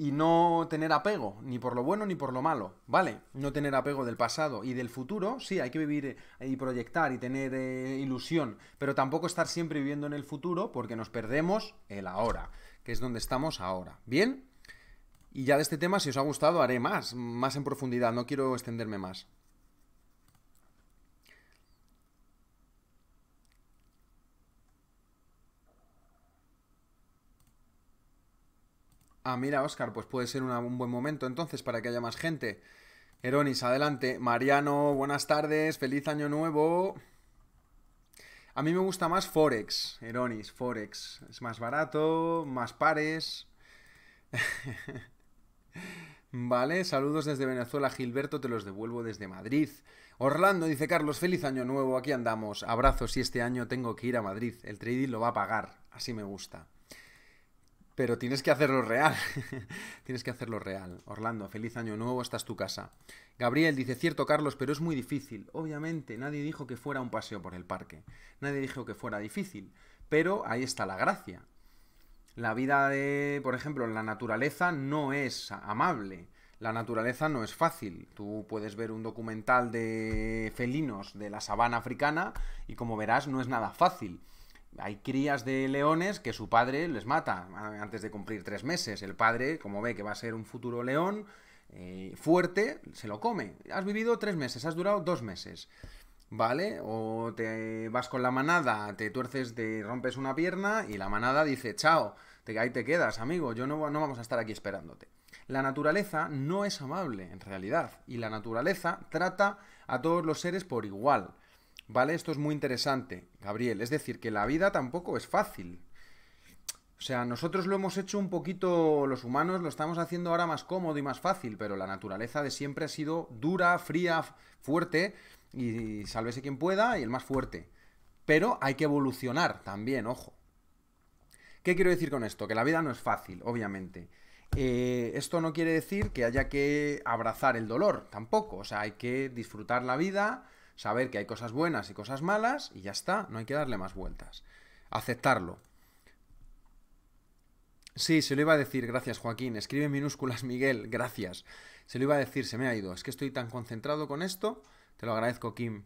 y no tener apego, ni por lo bueno ni por lo malo, ¿vale? No tener apego del pasado y del futuro, sí, hay que vivir eh, y proyectar y tener eh, ilusión, pero tampoco estar siempre viviendo en el futuro porque nos perdemos el ahora, que es donde estamos ahora. ¿Bien? Y ya de este tema, si os ha gustado, haré más, más en profundidad, no quiero extenderme más. Ah, mira, Oscar, pues puede ser un buen momento entonces para que haya más gente. Eronis, adelante. Mariano, buenas tardes, feliz año nuevo. A mí me gusta más Forex, Eronis, Forex. Es más barato, más pares. Vale, saludos desde Venezuela, Gilberto, te los devuelvo desde Madrid. Orlando dice Carlos, feliz año nuevo, aquí andamos. Abrazos y este año tengo que ir a Madrid. El trading lo va a pagar, así me gusta. Pero tienes que hacerlo real. tienes que hacerlo real. Orlando, feliz año nuevo, esta es tu casa. Gabriel dice, cierto Carlos, pero es muy difícil. Obviamente, nadie dijo que fuera un paseo por el parque. Nadie dijo que fuera difícil. Pero ahí está la gracia. La vida de, por ejemplo, la naturaleza no es amable. La naturaleza no es fácil. Tú puedes ver un documental de felinos de la sabana africana y como verás no es nada fácil. Hay crías de leones que su padre les mata antes de cumplir tres meses. El padre, como ve que va a ser un futuro león eh, fuerte, se lo come. Has vivido tres meses, has durado dos meses. ¿Vale? O te vas con la manada, te tuerces, te rompes una pierna y la manada dice, chao, ahí te quedas, amigo, yo no, no vamos a estar aquí esperándote. La naturaleza no es amable, en realidad, y la naturaleza trata a todos los seres por igual. ¿Vale? Esto es muy interesante, Gabriel. Es decir, que la vida tampoco es fácil. O sea, nosotros lo hemos hecho un poquito, los humanos lo estamos haciendo ahora más cómodo y más fácil, pero la naturaleza de siempre ha sido dura, fría, fuerte, y, y sálvese quien pueda, y el más fuerte. Pero hay que evolucionar también, ojo. ¿Qué quiero decir con esto? Que la vida no es fácil, obviamente. Eh, esto no quiere decir que haya que abrazar el dolor, tampoco. O sea, hay que disfrutar la vida, saber que hay cosas buenas y cosas malas, y ya está, no hay que darle más vueltas. Aceptarlo. Sí, se lo iba a decir, gracias Joaquín. Escribe en minúsculas Miguel, gracias. Se lo iba a decir, se me ha ido. Es que estoy tan concentrado con esto. Te lo agradezco, Kim.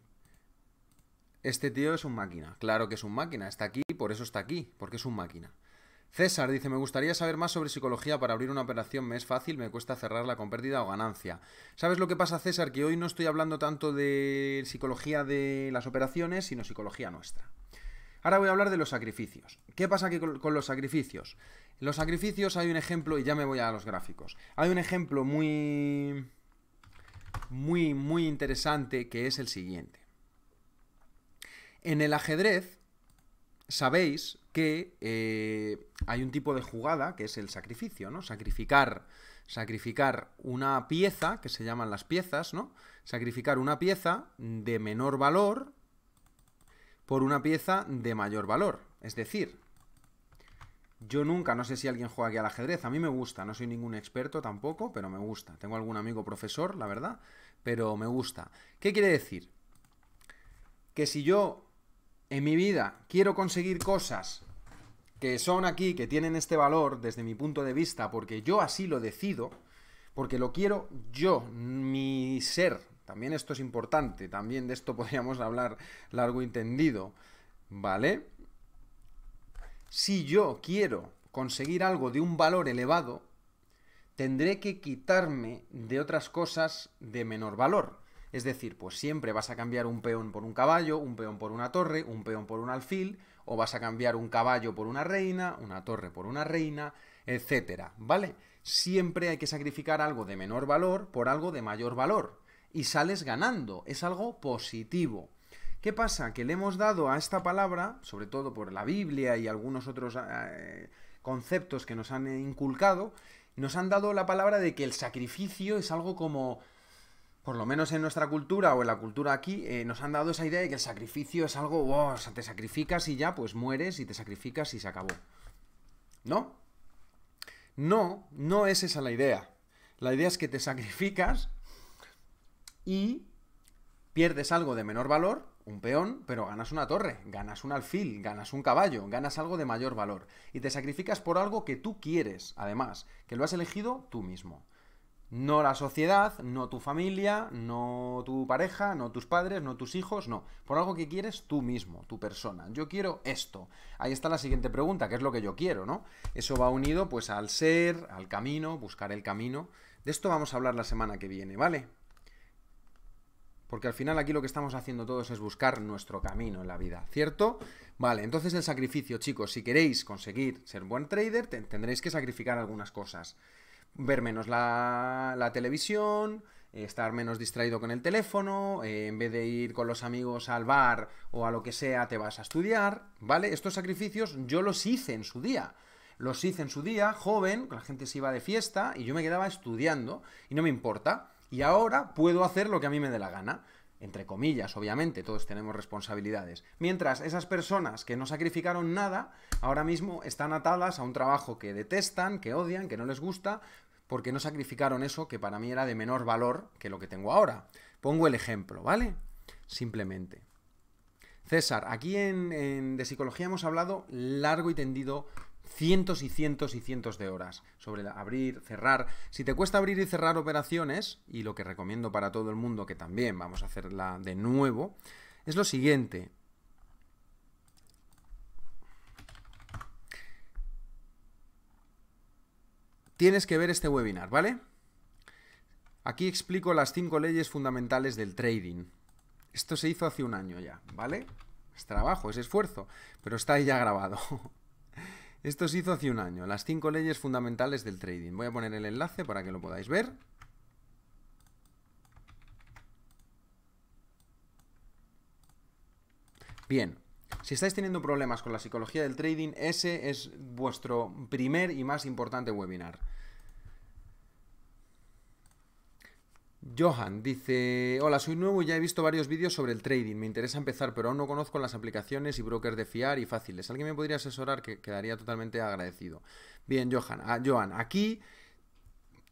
Este tío es un máquina. Claro que es un máquina. Está aquí, por eso está aquí, porque es un máquina. César dice, me gustaría saber más sobre psicología para abrir una operación. Me es fácil, me cuesta cerrarla con pérdida o ganancia. ¿Sabes lo que pasa, César? Que hoy no estoy hablando tanto de psicología de las operaciones, sino psicología nuestra. Ahora voy a hablar de los sacrificios. ¿Qué pasa aquí con los sacrificios? En los sacrificios hay un ejemplo, y ya me voy a los gráficos. Hay un ejemplo muy... muy, muy interesante que es el siguiente. En el ajedrez, sabéis, que eh, hay un tipo de jugada que es el sacrificio, ¿no? Sacrificar, sacrificar una pieza, que se llaman las piezas, ¿no? Sacrificar una pieza de menor valor por una pieza de mayor valor. Es decir, yo nunca, no sé si alguien juega aquí al ajedrez, a mí me gusta, no soy ningún experto tampoco, pero me gusta. Tengo algún amigo profesor, la verdad, pero me gusta. ¿Qué quiere decir? Que si yo en mi vida quiero conseguir cosas que son aquí, que tienen este valor desde mi punto de vista, porque yo así lo decido, porque lo quiero yo, mi ser. También esto es importante, también de esto podríamos hablar largo y tendido, ¿vale? Si yo quiero conseguir algo de un valor elevado, tendré que quitarme de otras cosas de menor valor. Es decir, pues siempre vas a cambiar un peón por un caballo, un peón por una torre, un peón por un alfil, o vas a cambiar un caballo por una reina, una torre por una reina, etcétera, ¿vale? Siempre hay que sacrificar algo de menor valor por algo de mayor valor y sales ganando, es algo positivo. ¿Qué pasa? Que le hemos dado a esta palabra, sobre todo por la Biblia y algunos otros eh, conceptos que nos han inculcado, nos han dado la palabra de que el sacrificio es algo como por lo menos en nuestra cultura o en la cultura aquí, eh, nos han dado esa idea de que el sacrificio es algo, o te sacrificas y ya, pues mueres y te sacrificas y se acabó. ¿No? No, no es esa la idea. La idea es que te sacrificas y pierdes algo de menor valor, un peón, pero ganas una torre, ganas un alfil, ganas un caballo, ganas algo de mayor valor. Y te sacrificas por algo que tú quieres, además, que lo has elegido tú mismo. No la sociedad, no tu familia, no tu pareja, no tus padres, no tus hijos, no. Por algo que quieres tú mismo, tu persona. Yo quiero esto. Ahí está la siguiente pregunta, ¿qué es lo que yo quiero, no? Eso va unido pues al ser, al camino, buscar el camino. De esto vamos a hablar la semana que viene, ¿vale? Porque al final aquí lo que estamos haciendo todos es buscar nuestro camino en la vida, ¿cierto? Vale, entonces el sacrificio, chicos, si queréis conseguir ser buen trader, tendréis que sacrificar algunas cosas ver menos la, televisión, eh, estar menos distraído con el teléfono, eh, en vez de ir con los amigos al bar o a lo que sea, te vas a estudiar, ¿vale? Estos sacrificios yo los hice en su día. Los hice en su día, joven, la gente se iba de fiesta y yo me quedaba estudiando y no me importa. Y ahora puedo hacer lo que a mí me dé la gana entre comillas, obviamente, todos tenemos responsabilidades. Mientras esas personas que no sacrificaron nada, ahora mismo están atadas a un trabajo que detestan, que odian, que no les gusta, porque no sacrificaron eso que para mí era de menor valor que lo que tengo ahora. Pongo el ejemplo, ¿vale? Simplemente. César, aquí en, de psicología hemos hablado largo y tendido cientos y cientos y cientos de horas sobre abrir, cerrar. Si te cuesta abrir y cerrar operaciones, y lo que recomiendo para todo el mundo, que también vamos a hacerla de nuevo, es lo siguiente. Tienes que ver este webinar, ¿vale? Aquí explico las cinco leyes fundamentales del trading. Esto se hizo hace un año ya, ¿vale? Es trabajo, es esfuerzo, pero está ahí ya grabado. Esto se hizo hace un año, las cinco leyes fundamentales del trading. Voy a poner el enlace para que lo podáis ver. Bien, si estáis teniendo problemas con la psicología del trading, ese es vuestro primer y más importante webinar. Johan dice, hola, soy nuevo y ya he visto varios vídeos sobre el trading, me interesa empezar, pero aún no conozco las aplicaciones y brokers de fiar y fáciles. ¿Alguien me podría asesorar? Que quedaría totalmente agradecido. Bien, Johan, ah, Johan aquí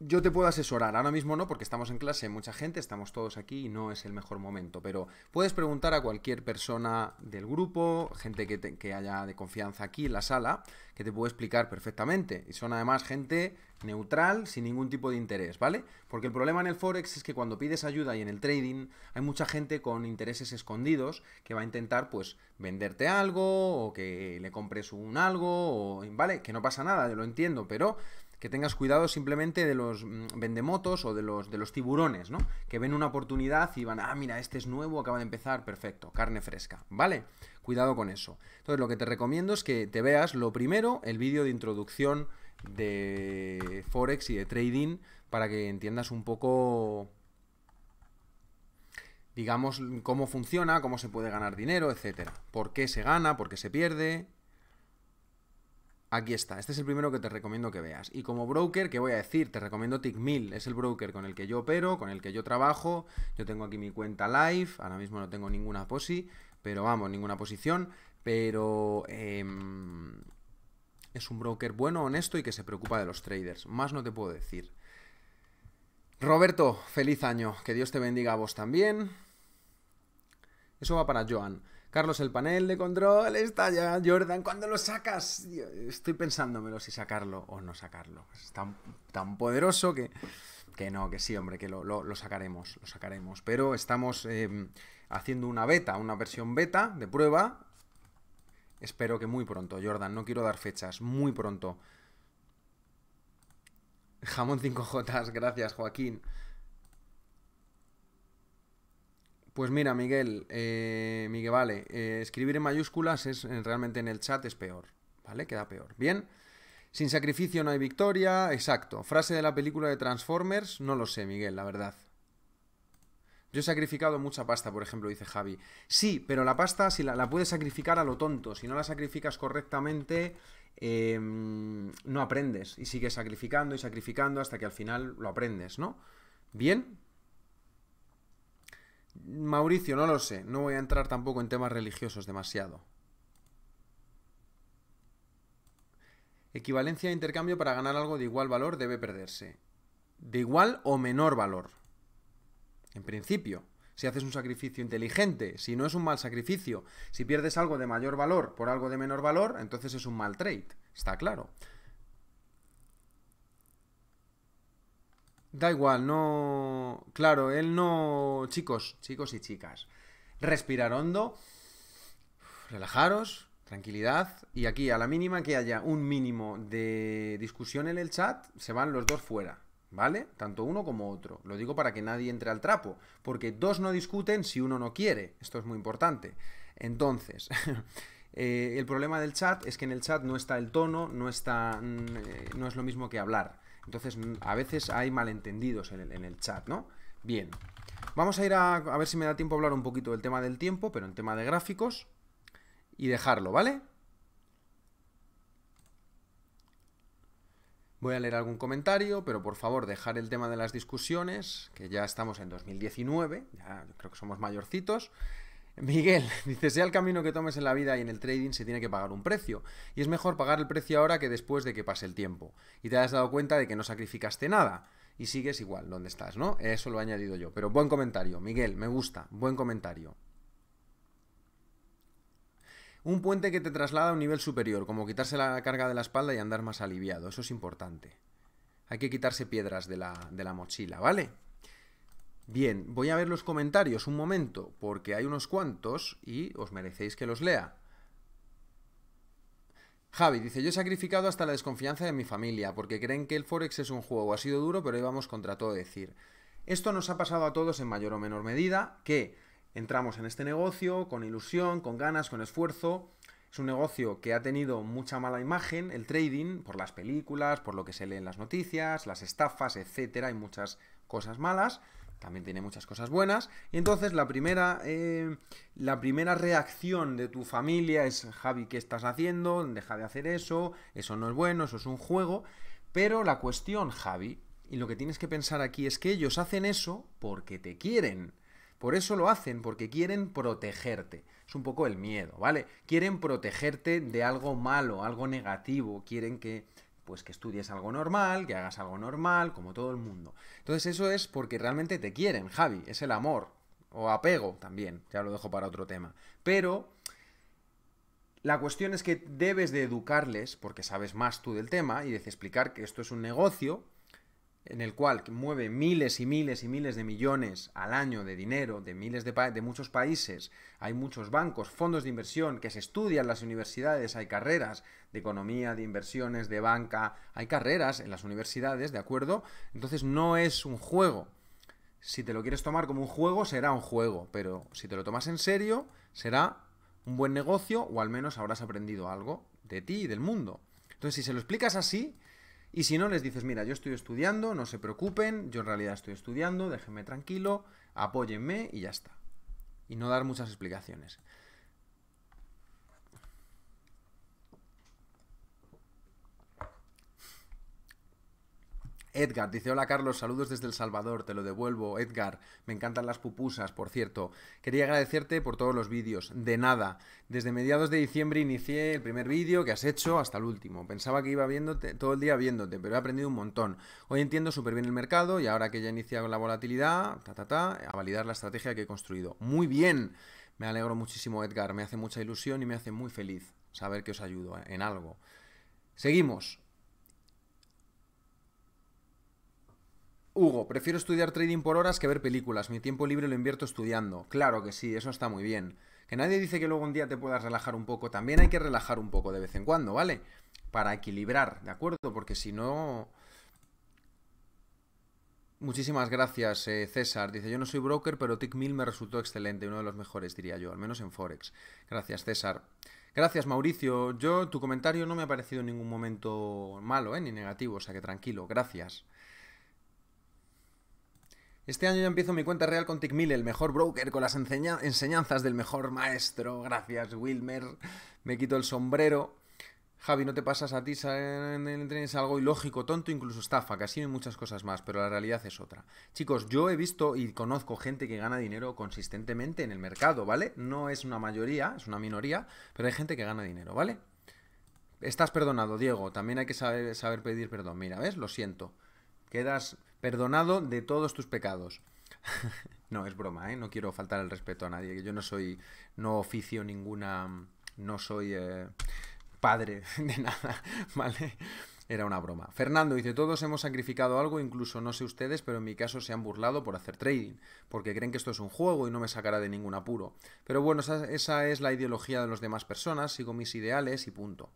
yo te puedo asesorar, ahora mismo no, porque estamos en clase, mucha gente, estamos todos aquí y no es el mejor momento, pero puedes preguntar a cualquier persona del grupo, gente que, que haya de confianza aquí en la sala, que te puede explicar perfectamente. Y son además gente neutral, sin ningún tipo de interés, ¿vale? Porque el problema en el Forex es que cuando pides ayuda y en el trading hay mucha gente con intereses escondidos que va a intentar pues venderte algo o que le compres un algo, ¿vale? Que no pasa nada, yo lo entiendo, pero que tengas cuidado simplemente de los mm, vendemotos o de los, de los tiburones, ¿no? Que ven una oportunidad y van, ah, mira, este es nuevo, acaba de empezar, perfecto, carne fresca, ¿vale? Cuidado con eso. Entonces, lo que te recomiendo es que te veas lo primero el vídeo de introducción de Forex y de trading para que entiendas un poco digamos, cómo funciona, cómo se puede ganar dinero, etcétera. ¿Por qué se gana? ¿Por qué se pierde? Aquí está, este es el primero que te recomiendo que veas. Y como broker, ¿qué voy a decir? Te recomiendo TickMill, es el broker con el que yo opero, con el que yo trabajo. Yo tengo aquí mi cuenta live, ahora mismo no tengo ninguna posi, pero vamos, ninguna posición. Pero em, es un broker bueno, honesto y que se preocupa de los traders. Más no te puedo decir. Roberto, feliz año. Que Dios te bendiga a vos también. Eso va para Joan. Carlos, el panel de control está ya. Jordan, ¿cuándo lo sacas? Estoy pensándomelo si sacarlo o no sacarlo. Es tan, poderoso que, que no, que sí, hombre, que lo, lo, sacaremos, lo sacaremos. Pero estamos em, haciendo una beta, una versión beta de prueba. Espero que muy pronto, Jordan. No quiero dar fechas, muy pronto. Jamón 5J, gracias, Joaquín. Pues mira, Miguel, eh, Miguel, vale, eh, escribir en mayúsculas es realmente en el chat es peor, ¿vale? Queda peor. Bien. Sin sacrificio no hay victoria, exacto. Frase de la película de Transformers, no lo sé, Miguel, la verdad. Yo he sacrificado mucha pasta, por ejemplo, dice Javi. Sí, pero la pasta, si la, puedes sacrificar a lo tonto, si no la sacrificas correctamente, eh, no aprendes. Y sigues sacrificando y sacrificando hasta que al final lo aprendes, ¿no? Bien, Mauricio, no lo sé. No voy a entrar tampoco en temas religiosos demasiado. Equivalencia de intercambio para ganar algo de igual valor debe perderse. De igual o menor valor. En principio, si haces un sacrificio inteligente, si no es un mal sacrificio, si pierdes algo de mayor valor por algo de menor valor, entonces es un mal trade. Está claro. Da igual, no. Claro, él no. Chicos, chicos y chicas. Respirar hondo. Relajaros, tranquilidad. Y aquí, a la mínima que haya un mínimo de discusión en el chat, se van los dos fuera. ¿Vale? Tanto uno como otro. Lo digo para que nadie entre al trapo. Porque dos no discuten si uno no quiere. Esto es muy importante. Entonces. Eh, el problema del chat es que en el chat no está el tono, no está. Mm, eh, no es lo mismo que hablar. Entonces, a veces hay malentendidos en el, chat, ¿no? Bien, vamos a ir a, ver si me da tiempo a hablar un poquito del tema del tiempo, pero en tema de gráficos, y dejarlo, ¿vale? Voy a leer algún comentario, pero por favor dejar el tema de las discusiones, que ya estamos en 2019, ya creo que somos mayorcitos. Miguel dice, sea el camino que tomes en la vida y en el trading se tiene que pagar un precio, y es mejor pagar el precio ahora que después de que pase el tiempo, y te has dado cuenta de que no sacrificaste nada, y sigues igual donde estás, ¿no? Eso lo he añadido yo, pero buen comentario, Miguel, me gusta, buen comentario. Un puente que te traslada a un nivel superior, como quitarse la carga de la espalda y andar más aliviado, eso es importante. Hay que quitarse piedras de la, de la mochila, ¿vale? Bien, voy a ver los comentarios un momento, porque hay unos cuantos y os merecéis que los lea. Javi dice, yo he sacrificado hasta la desconfianza de mi familia, porque creen que el Forex es un juego, ha sido duro, pero íbamos contra todo decir. Esto nos ha pasado a todos en mayor o menor medida, que entramos en este negocio con ilusión, con ganas, con esfuerzo. Es un negocio que ha tenido mucha mala imagen, el trading, por las películas, por lo que se lee en las noticias, las estafas, etcétera, y muchas cosas malas también tiene muchas cosas buenas. Y entonces la primera, eh, la primera reacción de tu familia es, Javi, ¿qué estás haciendo? Deja de hacer eso, eso no es bueno, eso es un juego. Pero la cuestión, Javi, y lo que tienes que pensar aquí es que ellos hacen eso porque te quieren. Por eso lo hacen, porque quieren protegerte. Es un poco el miedo, ¿vale? Quieren protegerte de algo malo, algo negativo, quieren que pues que estudies algo normal, que hagas algo normal, como todo el mundo. Entonces eso es porque realmente te quieren, Javi, es el amor o apego también, ya lo dejo para otro tema. Pero la cuestión es que debes de educarles, porque sabes más tú del tema, y de explicar que esto es un negocio, en el cual mueve miles y miles y miles de millones al año de dinero de miles de, de, muchos países. Hay muchos bancos, fondos de inversión que se estudian en las universidades, hay carreras de economía, de inversiones, de banca, hay carreras en las universidades, ¿de acuerdo? Entonces no es un juego. Si te lo quieres tomar como un juego, será un juego, pero si te lo tomas en serio, será un buen negocio o al menos habrás aprendido algo de ti y del mundo. Entonces, si se lo explicas así, y si no, les dices, mira, yo estoy estudiando, no se preocupen, yo en realidad estoy estudiando, déjenme tranquilo, apóyenme y ya está. Y no dar muchas explicaciones. Edgar dice, hola Carlos, saludos desde El Salvador, te lo devuelvo. Edgar, me encantan las pupusas, por cierto. Quería agradecerte por todos los vídeos, de nada. Desde mediados de diciembre inicié el primer vídeo que has hecho hasta el último. Pensaba que iba viéndote todo el día viéndote, pero he aprendido un montón. Hoy entiendo súper bien el mercado y ahora que ya he iniciado la volatilidad, ta, ta, ta, a validar la estrategia que he construido. Muy bien. Me alegro muchísimo, Edgar. Me hace mucha ilusión y me hace muy feliz saber que os ayudo eh, en algo. Seguimos. Hugo, prefiero estudiar trading por horas que ver películas. Mi tiempo libre lo invierto estudiando. Claro que sí, eso está muy bien. Que nadie dice que luego un día te puedas relajar un poco. También hay que relajar un poco de vez en cuando, ¿vale? Para equilibrar, ¿de acuerdo? Porque si no... Muchísimas gracias, eh, César. Dice, yo no soy broker, pero TickMill me resultó excelente, uno de los mejores, diría yo, al menos en Forex. Gracias, César. Gracias, Mauricio. Yo, tu comentario no me ha parecido en ningún momento malo, eh, ni negativo, o sea que tranquilo, gracias. Este año ya empiezo mi cuenta real con Tickmill, el mejor broker, con las enseñanzas del mejor maestro. Gracias, Wilmer. Me quito el sombrero. Javi, no te pasas a ti, es algo ilógico, tonto, incluso estafa, casi hay muchas cosas más, pero la realidad es otra. Chicos, yo he visto y conozco gente que gana dinero consistentemente en el mercado, ¿vale? No es una mayoría, es una minoría, pero hay gente que gana dinero, ¿vale? Estás perdonado, Diego, también hay que saber, saber pedir perdón. Mira, ¿ves? Lo siento. Quedas perdonado de todos tus pecados. no, es broma, ¿eh? No quiero faltar el respeto a nadie, que yo no soy, no oficio ninguna, no soy eh, padre de nada, ¿vale? Era una broma. Fernando dice, todos hemos sacrificado algo, incluso no sé ustedes, pero en mi caso se han burlado por hacer trading, porque creen que esto es un juego y no me sacará de ningún apuro. Pero bueno, esa, esa es la ideología de las demás personas, sigo mis ideales y punto.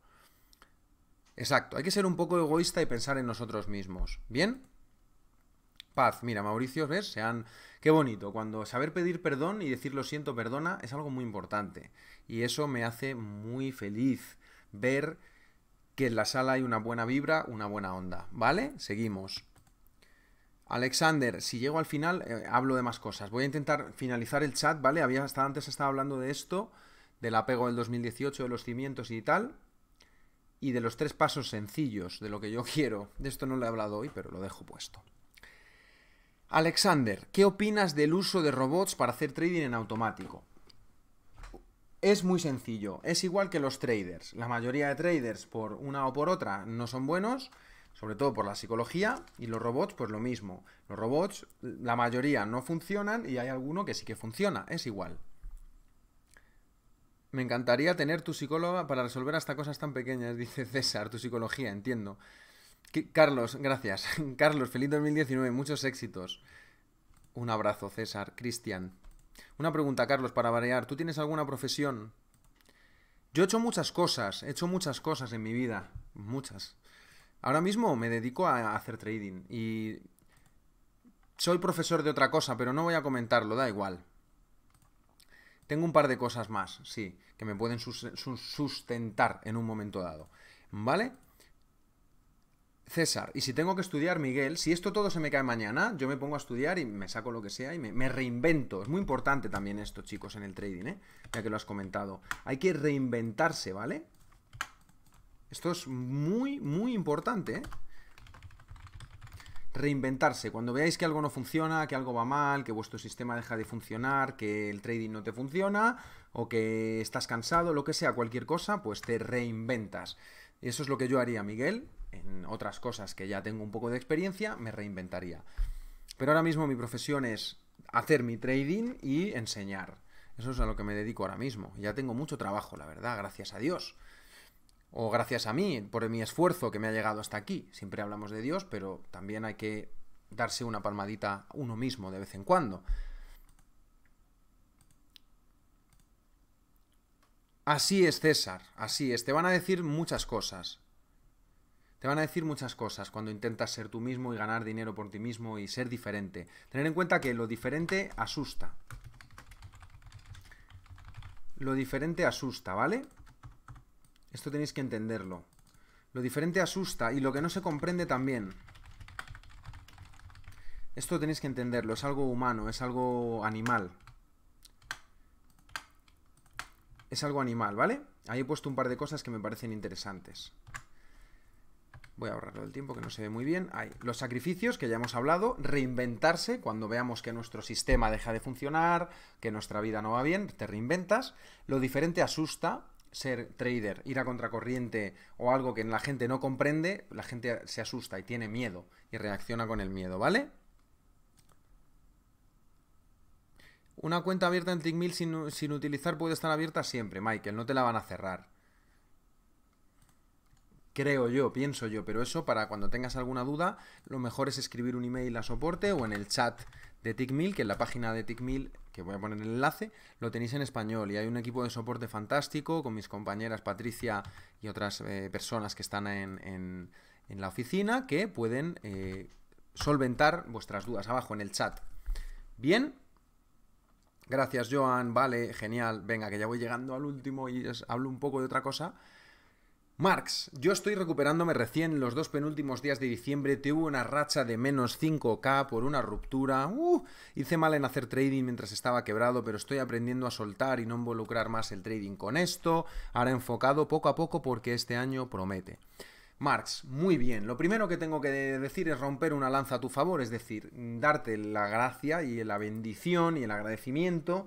Exacto, hay que ser un poco egoísta y pensar en nosotros mismos. ¿Bien? Paz, mira, Mauricio, ¿ves? Qué bonito, cuando saber pedir perdón y decir lo siento, perdona, es algo muy importante. Y eso me hace muy feliz ver que en la sala hay una buena vibra, una buena onda. ¿Vale? Seguimos. Alexander, si llego al final, eh, hablo de más cosas. Voy a intentar finalizar el chat, ¿vale? Había hasta antes estaba hablando de esto, del apego del 2018, de los cimientos y tal y de los tres pasos sencillos de lo que yo quiero. De esto no lo he hablado hoy, pero lo dejo puesto. Alexander, ¿qué opinas del uso de robots para hacer trading en automático? Es muy sencillo, es igual que los traders. La mayoría de traders, por una o por otra, no son buenos, sobre todo por la psicología, y los robots, pues lo mismo. Los robots, la mayoría no funcionan y hay alguno que sí que funciona, es igual. Me encantaría tener tu psicóloga para resolver hasta cosas tan pequeñas, dice César, tu psicología, entiendo. Carlos, gracias. Carlos, feliz 2019, muchos éxitos. Un abrazo, César, Cristian. Una pregunta, Carlos, para variar. ¿Tú tienes alguna profesión? Yo he hecho muchas cosas, he hecho muchas cosas en mi vida, muchas. Ahora mismo me dedico a hacer trading y soy profesor de otra cosa, pero no voy a comentarlo, da igual. Tengo un par de cosas más, sí, que me pueden sustentar en un momento dado. ¿Vale? César, y si tengo que estudiar, Miguel, si esto todo se me cae mañana, yo me pongo a estudiar y me saco lo que sea y me, reinvento. Es muy importante también esto, chicos, en el trading, ¿eh? ya que lo has comentado. Hay que reinventarse, ¿vale? Esto es muy, muy importante, ¿eh? reinventarse. Cuando veáis que algo no funciona, que algo va mal, que vuestro sistema deja de funcionar, que el trading no te funciona o que estás cansado, lo que sea, cualquier cosa, pues te reinventas. Eso es lo que yo haría, Miguel. En otras cosas que ya tengo un poco de experiencia, me reinventaría. Pero ahora mismo mi profesión es hacer mi trading y enseñar. Eso es a lo que me dedico ahora mismo. Ya tengo mucho trabajo, la verdad, gracias a Dios o gracias a mí, por mi esfuerzo que me ha llegado hasta aquí. Siempre hablamos de Dios, pero también hay que darse una palmadita uno mismo de vez en cuando. Así es César, así es. Te van a decir muchas cosas. Te van a decir muchas cosas cuando intentas ser tú mismo y ganar dinero por ti mismo y ser diferente. Tener en cuenta que lo diferente asusta. Lo diferente asusta, ¿vale? Esto tenéis que entenderlo. Lo diferente asusta y lo que no se comprende también. Esto tenéis que entenderlo, es algo humano, es algo animal. Es algo animal, ¿vale? Ahí he puesto un par de cosas que me parecen interesantes. Voy a ahorrarlo el tiempo que no se ve muy bien. Ahí. Los sacrificios, que ya hemos hablado, reinventarse cuando veamos que nuestro sistema deja de funcionar, que nuestra vida no va bien, te reinventas. Lo diferente asusta, ser trader, ir a contracorriente o algo que la gente no comprende, la gente se asusta y tiene miedo y reacciona con el miedo, ¿vale? Una cuenta abierta en TickMill sin, sin utilizar puede estar abierta siempre, Michael, no te la van a cerrar. Creo yo, pienso yo, pero eso para cuando tengas alguna duda, lo mejor es escribir un email a soporte o en el chat de TickMill, que en la página de TickMill que voy a poner el enlace, lo tenéis en español y hay un equipo de soporte fantástico con mis compañeras Patricia y otras eh, personas que están en, la oficina que pueden eh, solventar vuestras dudas abajo en el chat. Bien. Gracias, Joan. Vale, genial. Venga, que ya voy llegando al último y os hablo un poco de otra cosa Marx, yo estoy recuperándome recién. Los dos penúltimos días de diciembre tuve una racha de menos 5K por una ruptura. Uh, hice mal en hacer trading mientras estaba quebrado, pero estoy aprendiendo a soltar y no involucrar más el trading con esto. Ahora enfocado poco a poco porque este año promete. Marx, muy bien. Lo primero que tengo que decir es romper una lanza a tu favor, es decir, darte la gracia y la bendición y el agradecimiento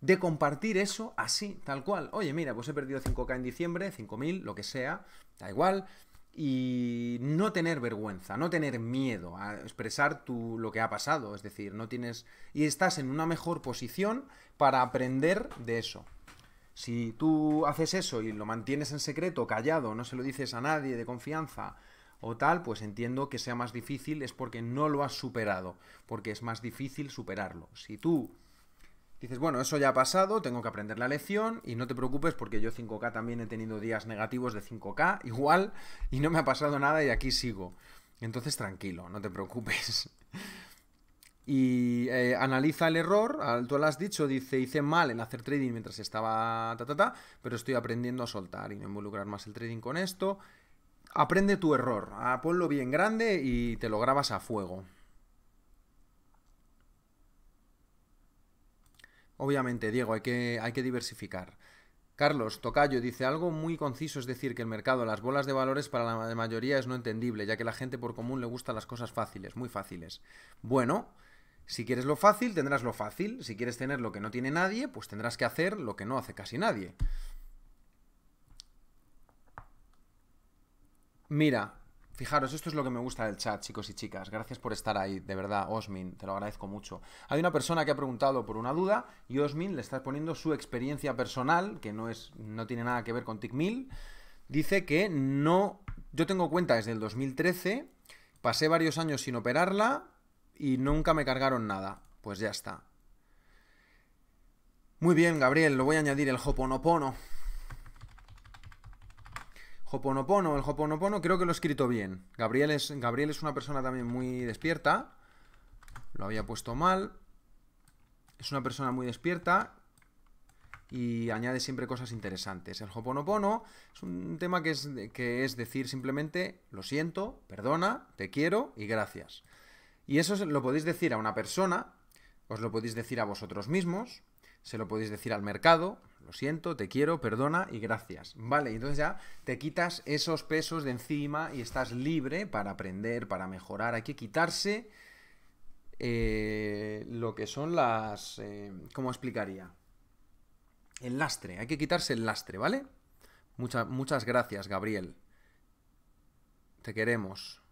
de compartir eso así, tal cual. Oye, mira, pues he perdido 5K en diciembre, 5.000, lo que sea, da igual. Y no tener vergüenza, no tener miedo a expresar tu, lo que ha pasado. Es decir, no tienes. Y estás en una mejor posición para aprender de eso. Si tú haces eso y lo mantienes en secreto, callado, no se lo dices a nadie de confianza o tal, pues entiendo que sea más difícil es porque no lo has superado, porque es más difícil superarlo. Si tú Dices, bueno, eso ya ha pasado, tengo que aprender la lección y no te preocupes porque yo 5K también he tenido días negativos de 5K igual y no me ha pasado nada y aquí sigo. Entonces tranquilo, no te preocupes. Y eh, analiza el error, tú lo has dicho, dice, hice mal en hacer trading mientras estaba ta, ta, ta, pero estoy aprendiendo a soltar y no involucrar más el trading con esto. Aprende tu error, ah, ponlo bien grande y te lo grabas a fuego. Obviamente, Diego, hay que, hay que diversificar. Carlos Tocayo dice algo muy conciso, es decir, que el mercado, las bolas de valores para la mayoría es no entendible, ya que la gente por común le gustan las cosas fáciles, muy fáciles. Bueno, si quieres lo fácil, tendrás lo fácil. Si quieres tener lo que no tiene nadie, pues tendrás que hacer lo que no hace casi nadie. Mira, Fijaros, esto es lo que me gusta del chat, chicos y chicas. Gracias por estar ahí, de verdad, Osmin, te lo agradezco mucho. Hay una persona que ha preguntado por una duda y Osmin le está poniendo su experiencia personal, que no, es, no tiene nada que ver con TICMIL. Dice que no... Yo tengo cuenta desde el 2013, pasé varios años sin operarla y nunca me cargaron nada. Pues ya está. Muy bien, Gabriel, lo voy a añadir el Hoponopono. Hoponopono, el Hoponopono creo que lo he escrito bien. Gabriel es, Gabriel es una persona también muy despierta. Lo había puesto mal. Es una persona muy despierta y añade siempre cosas interesantes. El Hoponopono es un tema que es, que es decir simplemente lo siento, perdona, te quiero y gracias. Y eso lo podéis decir a una persona, os lo podéis decir a vosotros mismos, se lo podéis decir al mercado, lo siento, te quiero, perdona y gracias. Vale, entonces ya te quitas esos pesos de encima y estás libre para aprender, para mejorar. Hay que quitarse eh, lo que son las... Eh, ¿Cómo explicaría? El lastre, hay que quitarse el lastre, ¿vale? muchas gracias, Gabriel. Te queremos.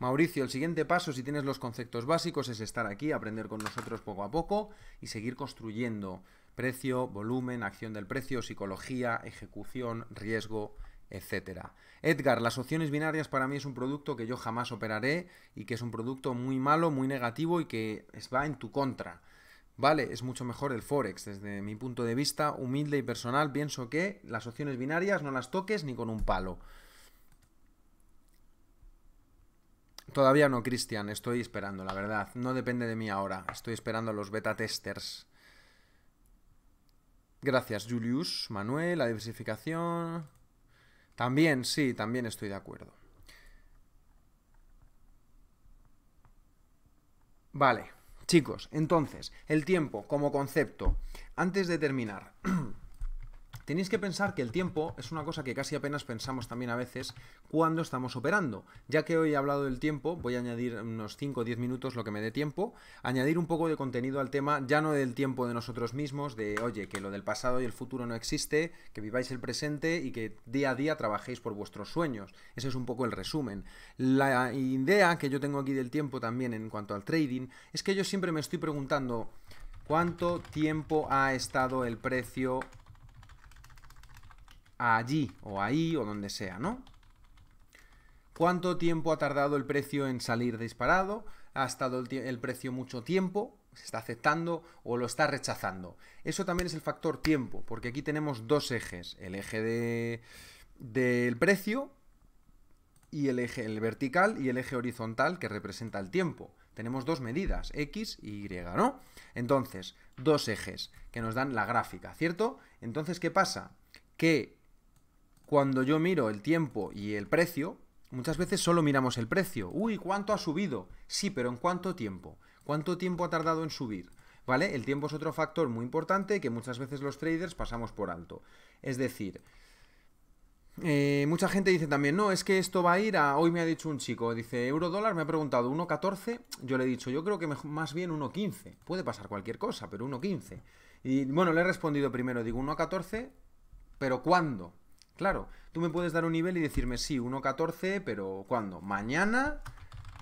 Mauricio, el siguiente paso, si tienes los conceptos básicos, es estar aquí, aprender con nosotros poco a poco y seguir construyendo precio, volumen, acción del precio, psicología, ejecución, riesgo, etcétera. Edgar, las opciones binarias para mí es un producto que yo jamás operaré y que es un producto muy malo, muy negativo y que va en tu contra. Vale, es mucho mejor el Forex. Desde mi punto de vista humilde y personal, pienso que las opciones binarias no las toques ni con un palo. Todavía no, Cristian, estoy esperando, la verdad. No depende de mí ahora. Estoy esperando a los beta testers. Gracias, Julius, Manuel, la diversificación. También, sí, también estoy de acuerdo. Vale, chicos, entonces, el tiempo como concepto. Antes de terminar, tenéis que pensar que el tiempo es una cosa que casi apenas pensamos también a veces cuando estamos operando. Ya que hoy he hablado del tiempo, voy a añadir unos 5 o 10 minutos lo que me dé tiempo, añadir un poco de contenido al tema, ya no del tiempo de nosotros mismos, de oye, que lo del pasado y el futuro no existe, que viváis el presente y que día a día trabajéis por vuestros sueños. Ese es un poco el resumen. La idea que yo tengo aquí del tiempo también en cuanto al trading es que yo siempre me estoy preguntando cuánto tiempo ha estado el precio allí o ahí o donde sea, ¿no? ¿Cuánto tiempo ha tardado el precio en salir disparado? ¿Ha estado el, precio mucho tiempo? ¿Se está aceptando o lo está rechazando? Eso también es el factor tiempo, porque aquí tenemos dos ejes. El eje del precio y el eje el vertical y el eje horizontal que representa el tiempo. Tenemos dos medidas, X y Y, ¿no? Entonces, dos ejes que nos dan la gráfica, ¿cierto? Entonces, ¿qué pasa? Que cuando yo miro el tiempo y el precio, muchas veces solo miramos el precio. Uy, ¿cuánto ha subido? Sí, pero ¿en cuánto tiempo? ¿Cuánto tiempo ha tardado en subir? ¿Vale? El tiempo es otro factor muy importante que muchas veces los traders pasamos por alto. Es decir, eh, mucha gente dice también, no, es que esto va a ir a... Hoy me ha dicho un chico, dice, euro dólar, me ha preguntado 1.14, yo le he dicho, yo creo que más bien 1.15. Puede pasar cualquier cosa, pero 1.15. Y bueno, le he respondido primero, digo 1.14, pero ¿cuándo? Claro, tú me puedes dar un nivel y decirme, sí, 1.14, pero ¿cuándo? ¿Mañana?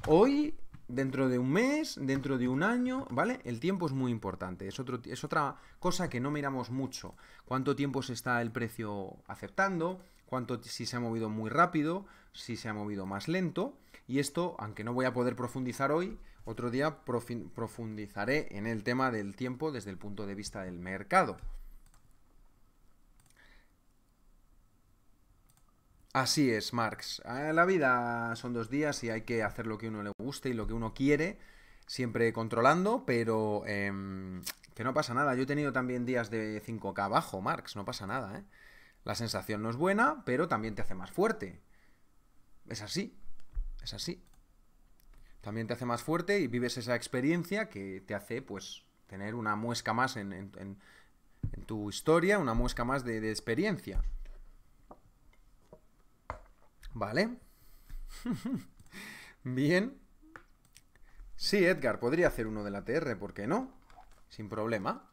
¿Hoy? ¿Dentro de un mes? ¿Dentro de un año? ¿Vale? El tiempo es muy importante, es, es otra cosa que no miramos mucho. ¿Cuánto tiempo se está el precio aceptando? cuánto si se ha movido muy rápido, si se ha movido más lento. Y esto, aunque no voy a poder profundizar hoy, otro día profundizaré en el tema del tiempo desde el punto de vista del mercado. Así es, Marx. Ah, la vida son dos días y hay que hacer lo que uno le guste y lo que uno quiere, siempre controlando, pero em, que no pasa nada. Yo he tenido también días de 5K abajo, Marx, no pasa nada. ¿eh? La sensación no es buena, pero también te hace más fuerte. Es así, es así. También te hace más fuerte y vives esa experiencia que te hace, pues, tener una muesca más en, tu historia, una muesca más de experiencia. ¿Vale? Bien. Sí, Edgar, podría hacer uno de la TR, ¿por qué no? Sin problema.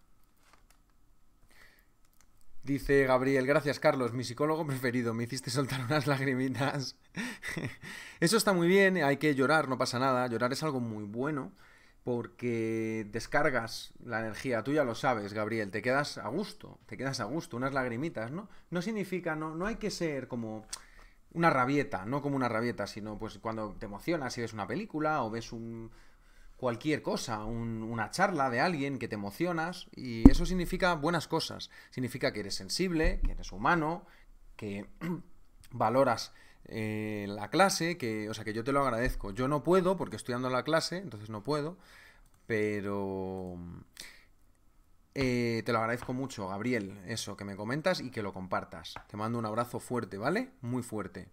Dice Gabriel, gracias Carlos, mi psicólogo preferido, me hiciste soltar unas lagrimitas. Eso está muy bien, hay que llorar, no pasa nada, llorar es algo muy bueno porque descargas la energía, tú ya lo sabes, Gabriel, te quedas a gusto, te quedas a gusto, unas lagrimitas, ¿no? No significa, no, no hay que ser como una rabieta, no como una rabieta, sino pues cuando te emocionas y ves una película o ves un cualquier cosa, una charla de alguien que te emocionas y eso significa buenas cosas. Significa que eres sensible, que eres humano, que valoras eh, la clase, que, o sea, que yo te lo agradezco. Yo no puedo porque estoy dando la clase, entonces no puedo, pero eh, te lo agradezco mucho, Gabriel, eso, que me comentas y que lo compartas. Te mando un abrazo fuerte, ¿vale? Muy fuerte.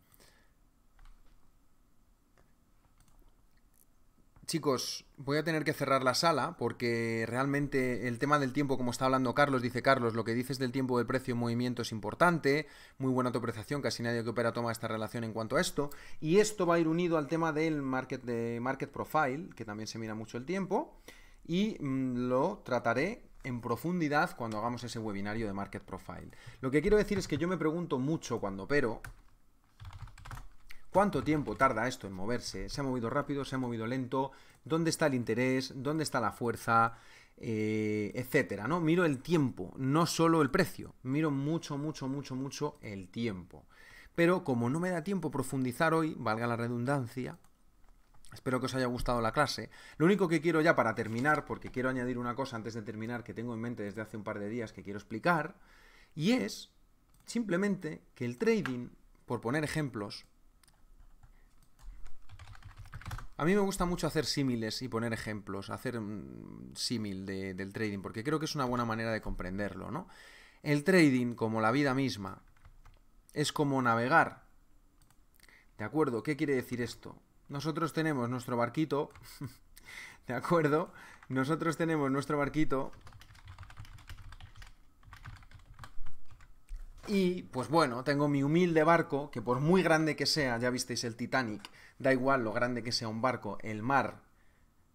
Chicos, voy a tener que cerrar la sala porque realmente el tema del tiempo, como está hablando Carlos, dice Carlos, lo que dices del tiempo de precio y movimiento es importante, muy buena tu apreciación, casi nadie que opera toma esta relación en cuanto a esto, y esto va a ir unido al tema del market, de market profile, que también se mira mucho el tiempo, y mm, lo trataré en profundidad cuando hagamos ese webinario de Market Profile. Lo que quiero decir es que yo me pregunto mucho cuando pero cuánto tiempo tarda esto en moverse. ¿Se ha movido rápido? ¿Se ha movido lento? ¿Dónde está el interés? ¿Dónde está la fuerza? Eh, etcétera, ¿no? Miro el tiempo, no solo el precio. Miro mucho, mucho, mucho, mucho el tiempo. Pero como no me da tiempo profundizar hoy, valga la redundancia, Espero que os haya gustado la clase. Lo único que quiero ya para terminar, porque quiero añadir una cosa antes de terminar que tengo en mente desde hace un par de días que quiero explicar, y es simplemente que el trading, por poner ejemplos, a mí me gusta mucho hacer símiles y poner ejemplos, hacer un mm, símil del trading, porque creo que es una buena manera de comprenderlo, ¿no? El trading, como la vida misma, es como navegar. ¿De acuerdo? ¿Qué quiere decir esto? Nosotros tenemos nuestro barquito, ¿de acuerdo? Nosotros tenemos nuestro barquito Y pues bueno, tengo mi humilde barco, que por muy grande que sea, ya visteis el Titanic, da igual lo grande que sea un barco, el mar,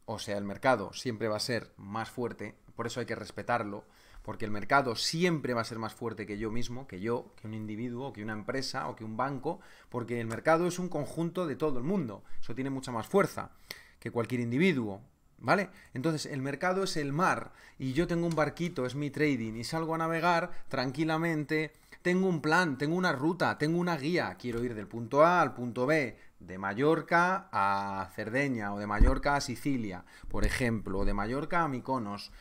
o sea, el mercado, siempre va a ser más fuerte, por eso hay que respetarlo porque el mercado siempre va a ser más fuerte que yo mismo, que yo, que un individuo, que una empresa o que un banco, porque el mercado es un conjunto de todo el mundo, eso tiene mucha más fuerza que cualquier individuo, ¿vale? Entonces el mercado es el mar y yo tengo un barquito, es mi trading y salgo a navegar tranquilamente, tengo un plan, tengo una ruta, tengo una guía, quiero ir del punto A al punto B, de Mallorca a Cerdeña o de Mallorca a Sicilia, por ejemplo, o de Mallorca a Miconos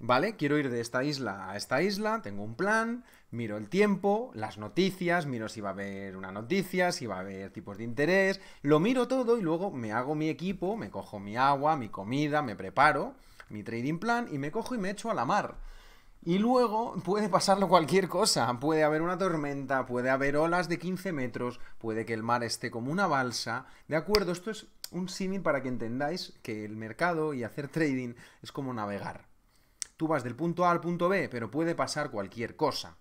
¿Vale? Quiero ir de esta isla a esta isla, tengo un plan, miro el tiempo, las noticias, miro si va a haber una noticia, si va a haber tipos de interés, lo miro todo y luego me hago mi equipo, me cojo mi agua, mi comida, me preparo, mi trading plan y me cojo y me echo a la mar. Y luego puede pasarlo cualquier cosa. Puede haber una tormenta, puede haber olas de 15 metros, puede que el mar esté como una balsa. ¿De acuerdo? Esto es un símil para que entendáis que el mercado y hacer trading es como navegar tú vas del punto A al punto B, pero puede pasar cualquier cosa.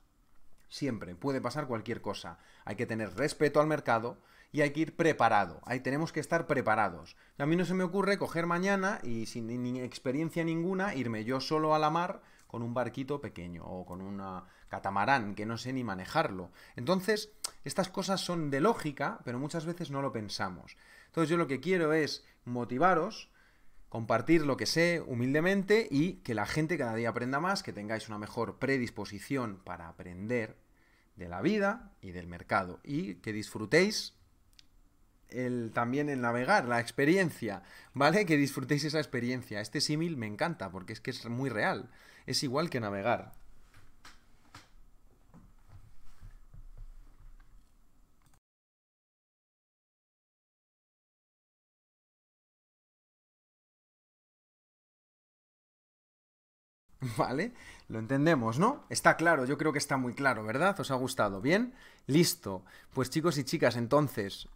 Siempre puede pasar cualquier cosa. Hay que tener respeto al mercado y hay que ir preparado. Ahí tenemos que estar preparados. A mí no se me ocurre coger mañana y sin experiencia ninguna irme yo solo a la mar con un barquito pequeño o con un catamarán que no sé ni manejarlo. Entonces, estas cosas son de lógica, pero muchas veces no lo pensamos. Entonces yo lo que quiero es motivaros compartir lo que sé humildemente y que la gente cada día aprenda más, que tengáis una mejor predisposición para aprender de la vida y del mercado y que disfrutéis también el navegar, la experiencia, ¿vale? Que disfrutéis esa experiencia. Este símil me encanta porque es que es muy real. Es igual que navegar. ¿Vale? Lo entendemos, ¿no? Está claro, yo creo que está muy claro, ¿verdad? ¿Os ha gustado? ¿Bien? Listo. Pues chicos y chicas, entonces,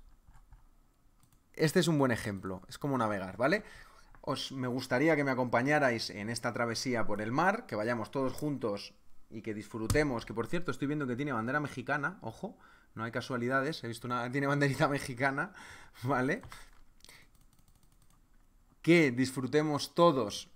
este es un buen ejemplo, es como navegar, ¿vale? Os, me gustaría que me acompañarais en esta travesía por el mar, que vayamos todos juntos y que disfrutemos, que por cierto estoy viendo que tiene bandera mexicana, ojo, no hay casualidades, he visto una, tiene banderita mexicana, ¿vale? Que disfrutemos todos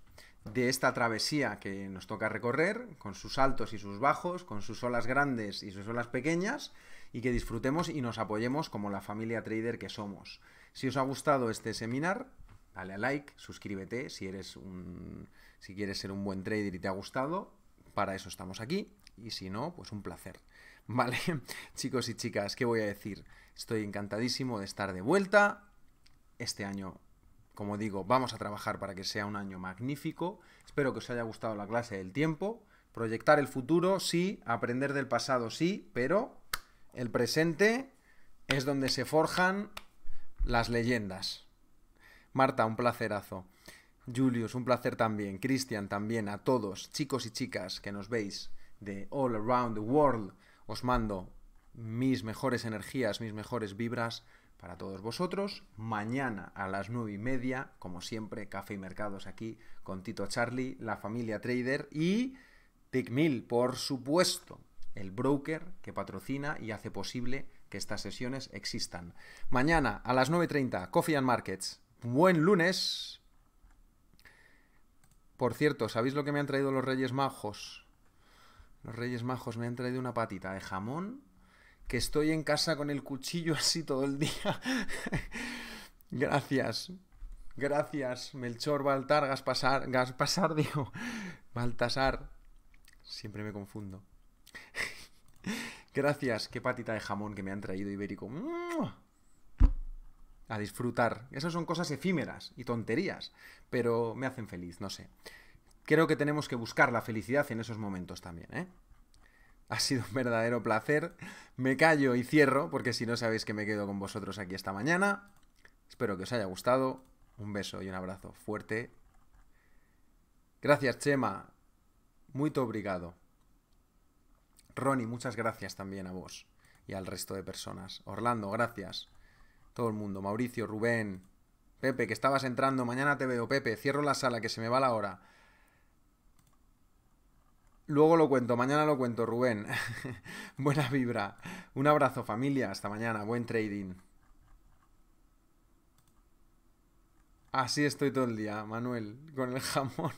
de esta travesía que nos toca recorrer, con sus altos y sus bajos, con sus olas grandes y sus olas pequeñas, y que disfrutemos y nos apoyemos como la familia trader que somos. Si os ha gustado este seminar, dale a like, suscríbete si eres un si quieres ser un buen trader y te ha gustado, para eso estamos aquí y si no, pues un placer. Vale, chicos y chicas, ¿qué voy a decir? Estoy encantadísimo de estar de vuelta. Este año como digo, vamos a trabajar para que sea un año magnífico. Espero que os haya gustado la clase del tiempo. Proyectar el futuro, sí. Aprender del pasado, sí. Pero el presente es donde se forjan las leyendas. Marta, un placerazo. Julius, un placer también. Cristian, también. A todos, chicos y chicas que nos veis de all around the world, os mando mis mejores energías, mis mejores vibras para todos vosotros. Mañana a las 9 y media, como siempre, Café y Mercados aquí con Tito Charlie, la familia Trader y TICMIL, por supuesto, el broker que patrocina y hace posible que estas sesiones existan. Mañana a las 9.30, Coffee and Markets. Buen lunes. Por cierto, ¿sabéis lo que me han traído los Reyes Majos? Los Reyes Majos me han traído una patita de jamón que estoy en casa con el cuchillo así todo el día. Gracias. Gracias, Melchor, Baltar, Gaspasar, pasar digo, Baltasar. Siempre me confundo. Gracias, qué patita de jamón que me han traído ibérico. A disfrutar. Esas son cosas efímeras y tonterías, pero me hacen feliz, no sé. Creo que tenemos que buscar la felicidad en esos momentos también, ¿eh? Ha sido un verdadero placer. Me callo y cierro, porque si no sabéis que me quedo con vosotros aquí esta mañana. Espero que os haya gustado. Un beso y un abrazo fuerte. Gracias, Chema. Muy obrigado. Ronnie, muchas gracias también a vos y al resto de personas. Orlando, gracias. Todo el mundo. Mauricio, Rubén, Pepe, que estabas entrando. Mañana te veo, Pepe. Cierro la sala, que se me va la hora. Luego lo cuento, mañana lo cuento, Rubén. Buena vibra. Un abrazo familia, hasta mañana, buen trading. Así estoy todo el día, Manuel, con el jamón.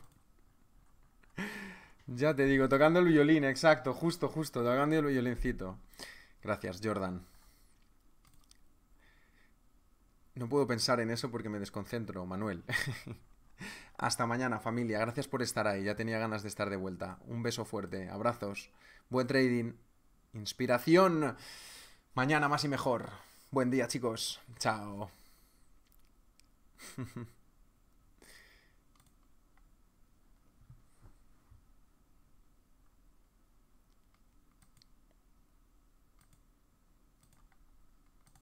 ya te digo, tocando el violín, exacto, justo, justo, tocando el violincito. Gracias, Jordan. No puedo pensar en eso porque me desconcentro, Manuel. Hasta mañana, familia. Gracias por estar ahí. Ya tenía ganas de estar de vuelta. Un beso fuerte. Abrazos. Buen trading. Inspiración. Mañana más y mejor. Buen día, chicos. Chao.